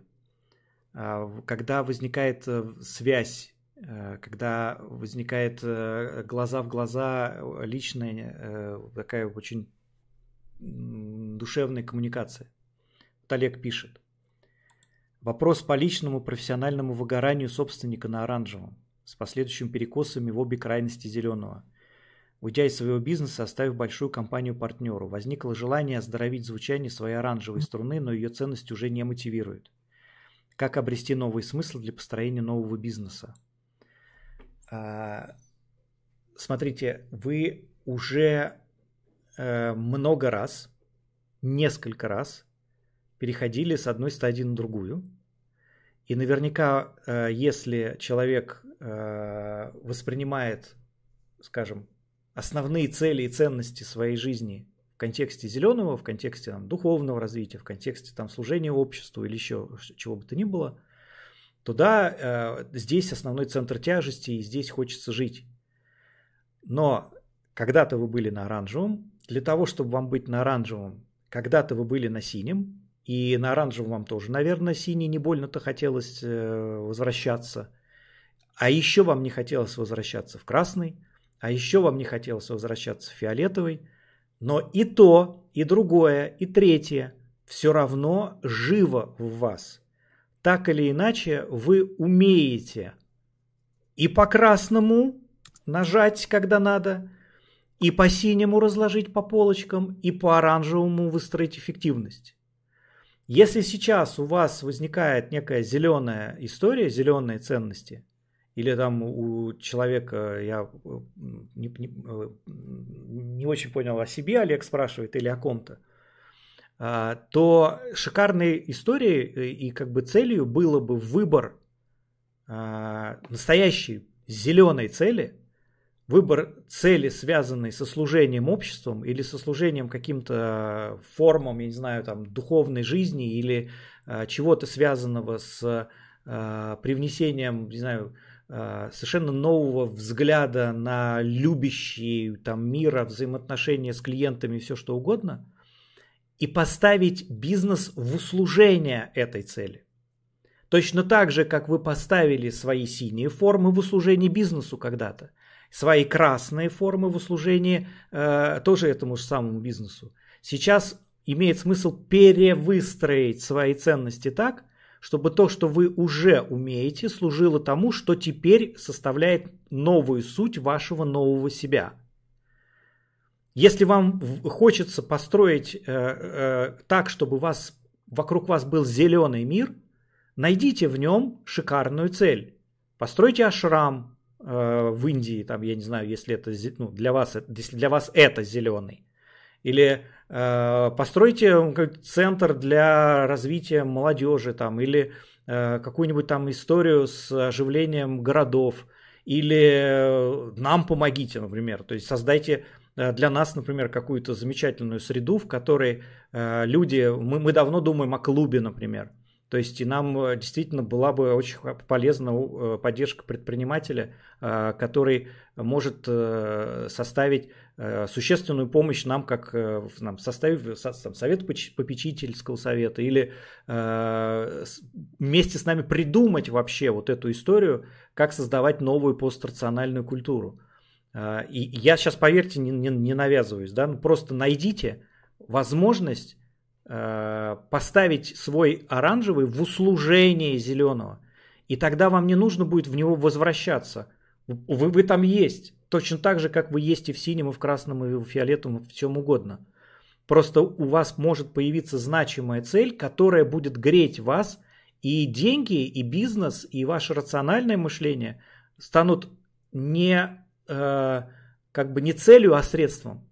а, когда возникает э, связь, когда возникает глаза в глаза личная такая очень душевная коммуникация. Вот Олег пишет. Вопрос по личному профессиональному выгоранию собственника на оранжевом с последующими перекосами в обе крайности зеленого – Уйдя из своего бизнеса, оставив большую компанию партнеру, возникло желание оздоровить звучание своей оранжевой струны, но ее ценность уже не мотивирует. Как обрести новый смысл для построения нового бизнеса? А, смотрите, вы уже э, много раз, несколько раз переходили с одной стадии на другую. И наверняка, э, если человек э, воспринимает, скажем, основные цели и ценности своей жизни в контексте зеленого, в контексте там, духовного развития, в контексте там, служения обществу или еще чего бы то ни было, то да, э, здесь основной центр тяжести, и здесь хочется жить. Но когда-то вы были на оранжевом, для того, чтобы вам быть на оранжевом, когда-то вы были на синем, и на оранжевом вам тоже, наверное, синий не больно-то хотелось э, возвращаться. А еще вам не хотелось возвращаться в красный, а еще вам не хотелось возвращаться в фиолетовый. Но и то, и другое, и третье все равно живо в вас. Так или иначе, вы умеете и по красному нажать, когда надо, и по синему разложить по полочкам, и по оранжевому выстроить эффективность. Если сейчас у вас возникает некая зеленая история, зеленые ценности, или там у человека, я не, не, э, не очень понял, о себе Олег спрашивает или о ком-то, а, то шикарной историей и как бы целью было бы выбор а, настоящей зеленой цели, выбор цели, связанной со служением обществом или со служением каким-то формам, я не знаю, там, духовной жизни или а, чего-то связанного с привнесением, не знаю, Э, совершенно нового взгляда на любящие там, мира, взаимоотношения с клиентами, все что угодно, и поставить бизнес в услужение этой цели. Точно так же, как вы поставили свои синие формы в услужение бизнесу когда-то, свои красные формы в услужение э, тоже этому же самому бизнесу. Сейчас имеет смысл перевыстроить свои ценности так, чтобы то, что вы уже умеете, служило тому, что теперь составляет новую суть вашего нового себя. Если вам хочется построить э, э, так, чтобы вас, вокруг вас был зеленый мир, найдите в нем шикарную цель. Постройте ашрам э, в Индии, там, я не знаю, если это ну, для вас, если для вас это зеленый. Или Э, постройте центр для развития молодежи там, или э, какую-нибудь там историю с оживлением городов, или э, нам помогите, например, то есть создайте для нас, например, какую-то замечательную среду, в которой люди, мы, мы давно думаем о клубе, например, то есть и нам действительно была бы очень полезна поддержка предпринимателя, который может составить Э, существенную помощь нам, как э, нам, в составе там, совет попечительского совета, или э, вместе с нами придумать вообще вот эту историю, как создавать новую пострациональную культуру. Э, и я сейчас, поверьте, не, не, не навязываюсь, да, ну, просто найдите возможность э, поставить свой оранжевый в услужение зеленого, и тогда вам не нужно будет в него возвращаться. Вы, вы там есть точно так же, как вы есть и в синем, и в красном, и в фиолетовом, и в чем угодно. Просто у вас может появиться значимая цель, которая будет греть вас, и деньги, и бизнес, и ваше рациональное мышление станут не, э, как бы не целью, а средством.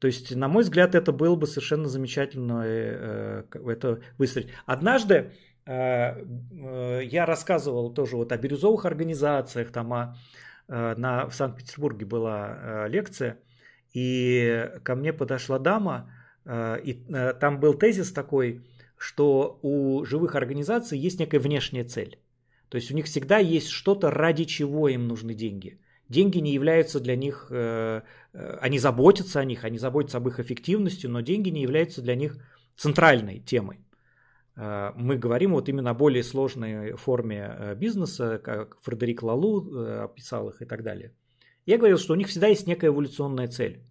То есть, на мой взгляд, это было бы совершенно замечательно э, э это выстроить. Однажды э, э, я рассказывал тоже вот о бирюзовых организациях, там, о Э, на, в Санкт-Петербурге была э, лекция, и ко мне подошла дама, э, и там был тезис такой, что у живых организаций есть некая внешняя цель. То есть у них всегда есть что-то, ради чего им нужны деньги. Деньги не являются для них, они заботятся о них, они заботятся об их эффективности, но деньги не являются для них центральной темой. Э, мы говорим вот именно о более сложной форме э, бизнеса, как Фредерик Лалу э, описал их и так далее. Я говорил, что у них всегда есть некая эволюционная цель.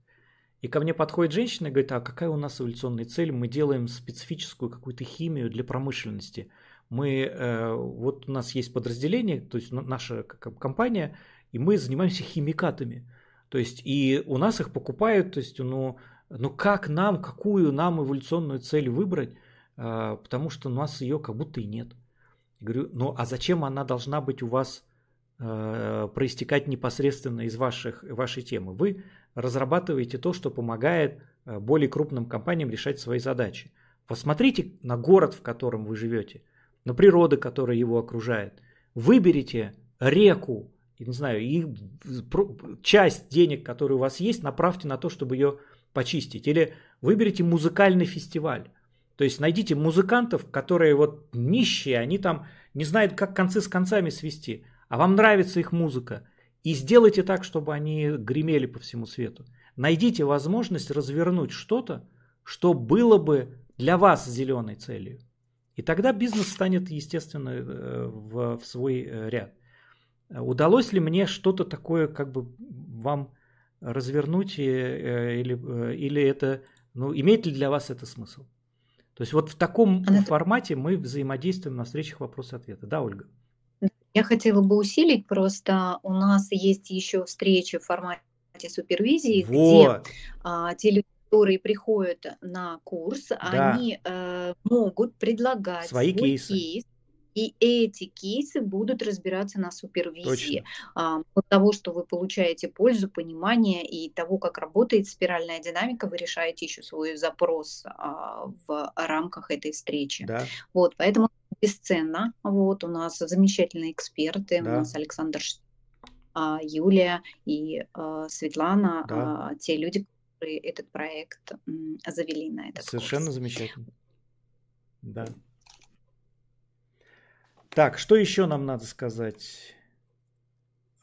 И ко мне подходит женщина и говорит, а какая у нас эволюционная цель? Мы делаем специфическую какую-то химию для промышленности. Мы, вот у нас есть подразделение, то есть наша компания, и мы занимаемся химикатами. То есть и у нас их покупают, то есть ну, ну как нам, какую нам эволюционную цель выбрать? А, потому что у нас ее как будто и нет. Я говорю, ну а зачем она должна быть у вас а, проистекать непосредственно из ваших, вашей темы? Вы разрабатываете то, что помогает а, более крупным компаниям решать свои задачи. Посмотрите на город, в котором вы живете, на природу, которая его окружает. Выберите реку, не знаю, и часть денег, которые у вас есть, направьте на то, чтобы ее почистить. Или выберите музыкальный фестиваль. То есть найдите музыкантов, которые вот нищие, они там не знают, как концы с концами свести, а вам нравится их музыка. И сделайте так, чтобы они гремели по всему свету. Найдите возможность развернуть что-то, что было бы для вас зеленой целью. И тогда бизнес станет, естественно, э, в, в свой э, ряд. Удалось ли мне что-то такое как бы вам развернуть э, или, или это, ну, имеет ли для вас это смысл? То есть вот в таком Она... А формате мы взаимодействуем на встречах вопрос-ответа. Да, Ольга? Я хотела бы усилить просто, у нас есть еще встреча в формате супервизии, вот. где а, те люди, которые приходят на курс, да. они э, могут предлагать свои свой кейсы. кейс и эти кейсы будут разбираться на супервизии. От того, что вы получаете пользу, понимание и того, как работает спиральная динамика, вы решаете еще свой запрос а, в рамках этой встречи. Да. Вот, поэтому бесценно. Вот у нас замечательные эксперты, да. у нас Александр а, Юлия и а, Светлана, да. те люди, которые этот проект завели на этот Совершенно курс. замечательно. Да. Так, что еще нам надо сказать?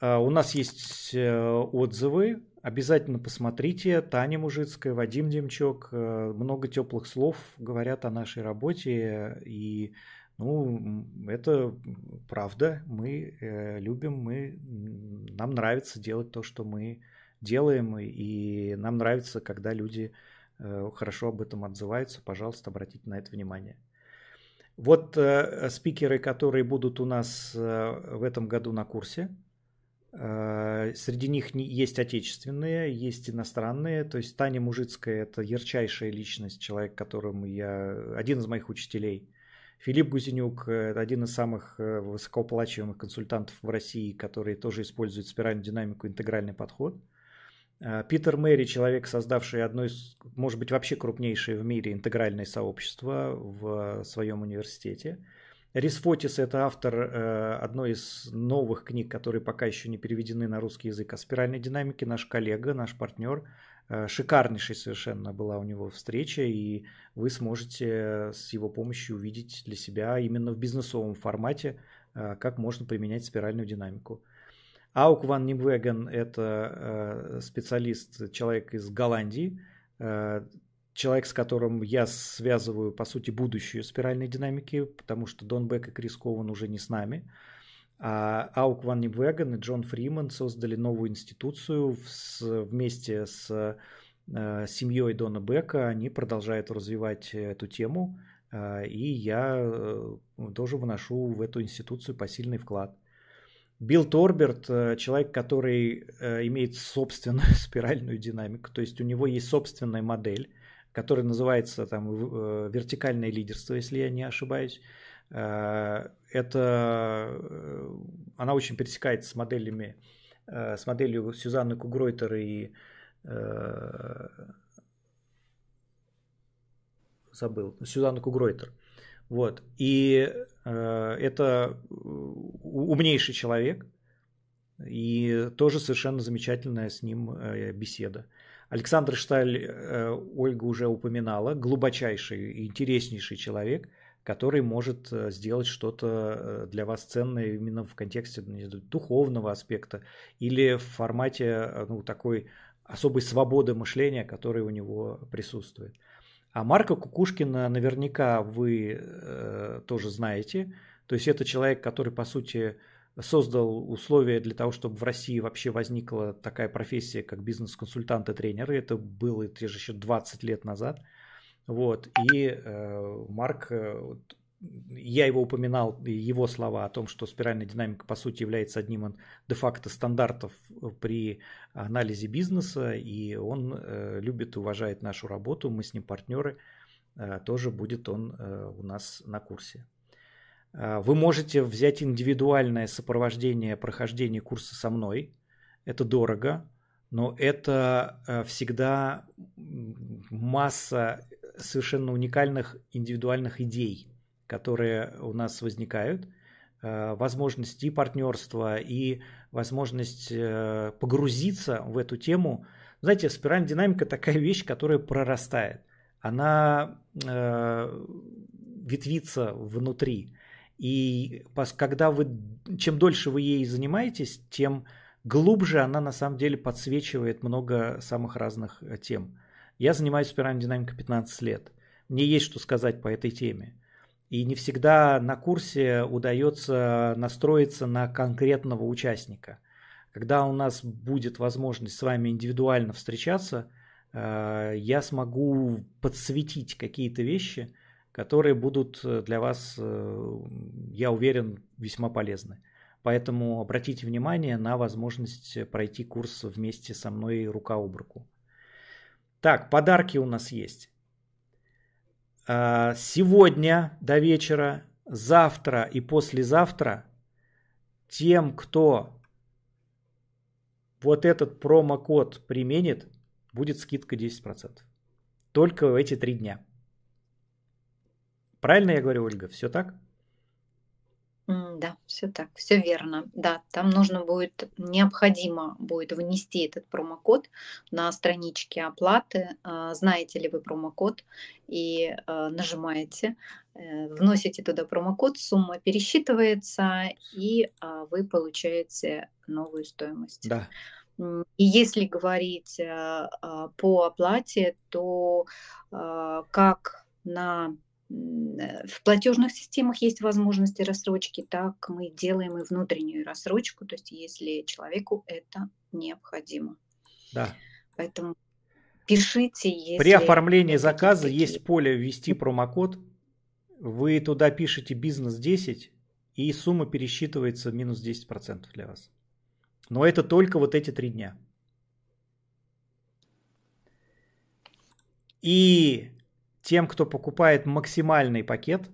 А, у нас есть э, отзывы. Обязательно посмотрите. Таня Мужицкая, Вадим Демчок. Э, много теплых слов говорят о нашей работе. И ну, это правда. Мы э, любим, мы, нам нравится делать то, что мы делаем. И нам нравится, когда люди хорошо об этом отзываются. Пожалуйста, обратите на это внимание. Вот э, э, спикеры, которые будут у нас э, в этом году на курсе, э, среди них не есть отечественные, есть иностранные. То есть Таня Мужицкая – это ярчайшая личность, человек, которым я… один из моих учителей. Филипп Гузенюк – э, один из самых э, высокооплачиваемых консультантов в России, который тоже использует спиральную динамику, интегральный подход – Э, Питер Мэри, человек, создавший одно из, может быть, вообще крупнейшее в мире интегральное сообщество в своем университете. Рис Фотис – это автор э, одной из новых книг, которые пока еще не переведены на русский язык, о спиральной динамике, наш коллега, наш партнер. Э, шикарнейшая совершенно была у него встреча, и вы сможете с его помощью увидеть для себя именно в бизнесовом формате, как можно применять спиральную динамику. Аук Ван Нибвеген – это э, специалист, человек из Голландии, э, человек, с которым я связываю, по сути, будущую спиральной динамики, потому что Дон Бек и Крис Кован уже не с нами. А Аук Ван Нибвеген и Джон Фриман создали новую институцию вместе с э, семьей Дона Бека. Они продолжают развивать эту тему, и я тоже вношу в эту институцию посильный вклад – Билл Торберт э, – человек, который э, имеет собственную спиральную динамику, то есть у него есть собственная модель, которая называется там э, вертикальное лидерство, если я не ошибаюсь. Это, она очень пересекается с моделями, с моделью Сюзанны Кугройтер и забыл, Сюзанна Кугройтер. Вот. И Э, это э, умнейший человек, и тоже совершенно замечательная с ним э, беседа. Александр Шталь, Ольга уже упоминала, глубочайший и интереснейший человек, который может сделать что-то для вас ценное именно в контексте ну, знаю, духовного аспекта или в формате ну, такой особой свободы мышления, которая у него присутствует. А Марка Кукушкина наверняка вы э, тоже знаете. То есть это человек, который, по сути, создал условия для того, чтобы в России вообще возникла такая профессия, как бизнес-консультант и тренеры. Это было это же еще 20 лет назад. Вот. И э, Марк э, я его упоминал, его слова о том, что спиральная динамика, по сути, является одним из де-факто стандартов при анализе бизнеса, и он э, любит и уважает нашу работу, мы с ним партнеры, э, тоже будет он э, у нас на курсе. Вы можете взять индивидуальное сопровождение прохождения курса со мной, это дорого, но это всегда масса совершенно уникальных индивидуальных идей – которые у нас возникают, э, возможность и партнерства, и возможность э, погрузиться в эту тему. Знаете, спиральная динамика такая вещь, которая прорастает. Она э, ветвится внутри. И когда вы, чем дольше вы ей занимаетесь, тем глубже она на самом деле подсвечивает много самых разных тем. Я занимаюсь спиральной динамикой 15 лет. Мне есть что сказать по этой теме. И не всегда на курсе удается настроиться на конкретного участника. Когда у нас будет возможность с вами индивидуально встречаться, э, я смогу подсветить какие-то вещи, которые будут э, для вас, э, я уверен, весьма полезны. Поэтому обратите внимание на возможность пройти курс вместе со мной рука об руку. Так, подарки у нас есть. Э, сегодня до вечера, завтра и послезавтра тем, кто вот этот промокод применит, будет скидка 10%. Только в эти три дня. Правильно я говорю, Ольга? Все так? да, все так, все верно. Да, там нужно будет, необходимо будет внести этот промокод на страничке оплаты. А, знаете ли вы промокод и а, нажимаете, э, вносите туда промокод, сумма пересчитывается, и а, вы получаете новую стоимость. Да. И если говорить э, по оплате, то как на Э, в платежных системах есть возможности рассрочки, так мы делаем и внутреннюю рассрочку, то есть если человеку это необходимо. Да. Поэтому пишите, если... При оформлении заказа такие. есть поле «Ввести промокод», вы туда пишете «Бизнес 10», и сумма пересчитывается минус 10% для вас. Но это только вот эти три дня. И тем, кто покупает максимальный пакет,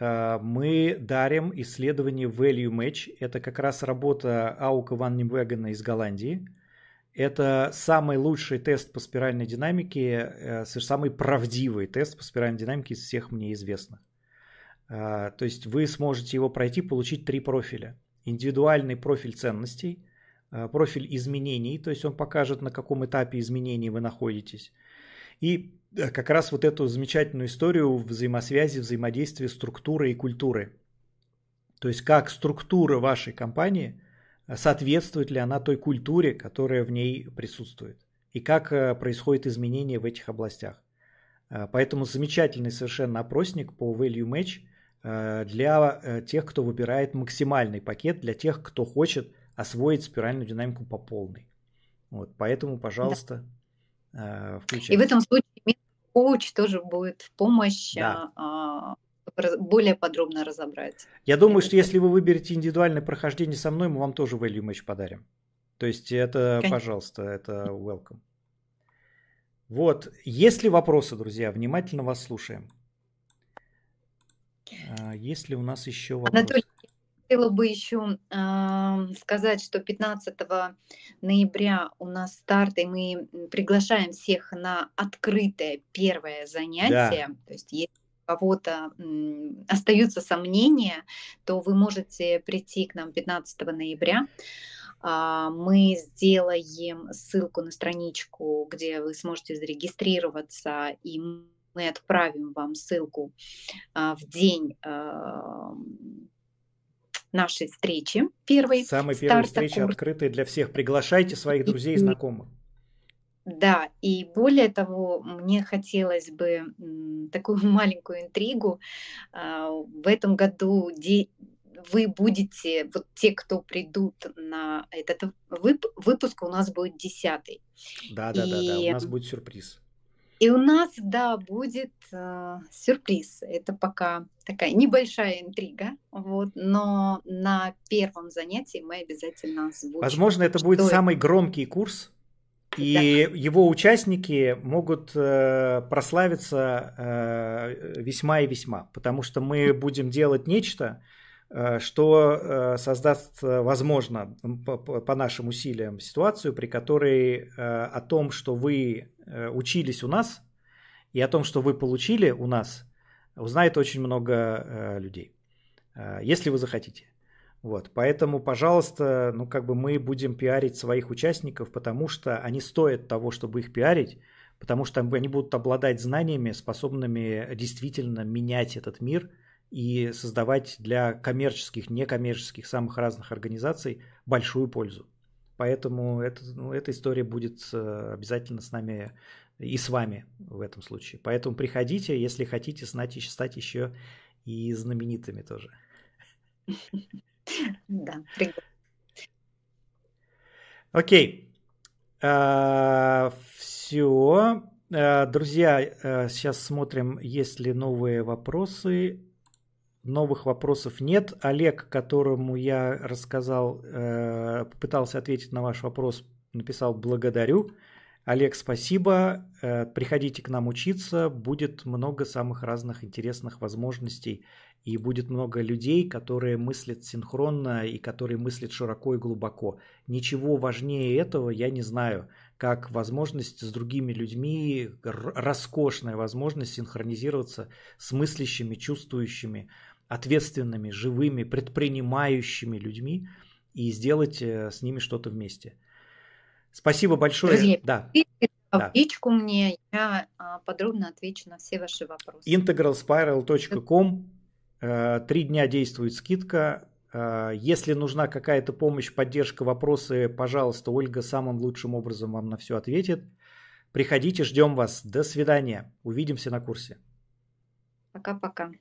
э, мы дарим исследование Value Match. Это как раз работа Аука Ван Нимвегана из Голландии. Это самый лучший тест по спиральной динамике, э, самый правдивый тест по спиральной динамике из всех мне известных. Э, то есть вы сможете его пройти, получить три профиля. Индивидуальный профиль ценностей, профиль изменений, то есть он покажет, на каком этапе изменений вы находитесь – и э, как раз вот эту замечательную историю взаимосвязи, взаимодействия структуры и культуры. То есть как структура вашей компании, э, соответствует ли она той культуре, которая в ней присутствует, и как э, происходят изменения в этих областях. Поэтому замечательный совершенно опросник по Value Match для тех, кто выбирает максимальный пакет, для тех, кто хочет освоить спиральную динамику по полной. Вот, поэтому, пожалуйста, да включать. Э, И в этом случае коуч тоже будет в помощь да а, а, более подробно разобрать. Я думаю, что если вы выберете индивидуальное прохождение со мной, мы вам тоже value match подарим. То есть это, Конечно. пожалуйста, это welcome. Вот, есть ли вопросы, друзья? Внимательно вас слушаем. А, есть ли у нас еще вопросы? Анатолий, хотела бы еще э, сказать, что 15 ноября у нас старт, и мы приглашаем всех на открытое первое занятие. Да. То есть если у кого-то остаются сомнения, то вы можете прийти к нам 15 ноября. А, мы сделаем ссылку на страничку, где вы сможете зарегистрироваться, и мы отправим вам ссылку а, в день нашей встречи первой. Самой первой встречи курс. открытой для всех. Приглашайте своих друзей и знакомых. Да, и более того, мне хотелось бы такую маленькую интригу. А, в этом году вы будете, вот те, кто придут на этот выпуск, у нас будет десятый. Да, да, и... да, да, у нас будет сюрприз. И у нас, да, будет э, сюрприз. Это пока такая небольшая интрига, вот, но на первом занятии мы обязательно озвучим. Возможно, это будет самый громкий курс, и да. его участники могут э, прославиться э, весьма и весьма, потому что мы будем делать нечто, Э, что э, создаст, э, возможно, по нашим усилиям ситуацию, при которой о том, что вы учились у нас, и о том, что вы получили у нас, узнает очень много людей, если вы захотите. Вот, поэтому, пожалуйста, ну как бы мы будем пиарить своих участников, потому что они стоят того, чтобы их пиарить, потому что они будут обладать знаниями, способными действительно менять этот мир – и создавать для коммерческих, некоммерческих, самых разных организаций большую пользу. Поэтому это, ну, эта история будет э, обязательно с нами и с вами в этом случае. Поэтому приходите, если хотите знать, стать еще и знаменитыми тоже. Да, Окей. А, Все. А, друзья, э, сейчас смотрим, есть ли новые вопросы новых вопросов нет. Олег, которому я рассказал, э, попытался ответить на ваш вопрос, написал «благодарю». Олег, спасибо. Э, приходите к нам учиться. Будет много самых разных интересных возможностей. И будет много людей, которые мыслят синхронно и которые мыслят широко и глубоко. Ничего важнее этого я не знаю. Как возможность с другими людьми, роскошная возможность синхронизироваться с мыслящими, чувствующими, ответственными, живыми, предпринимающими людьми и сделать э, с ними что-то вместе. Спасибо большое. Друзья, да. Да. В личку мне, я а, подробно отвечу на все ваши вопросы. integralspiral.com э, Три дня действует скидка. Э, если нужна какая-то помощь, поддержка, вопросы, пожалуйста, Ольга самым лучшим образом вам на все ответит. Приходите, ждем вас. До свидания. Увидимся на курсе. Пока-пока.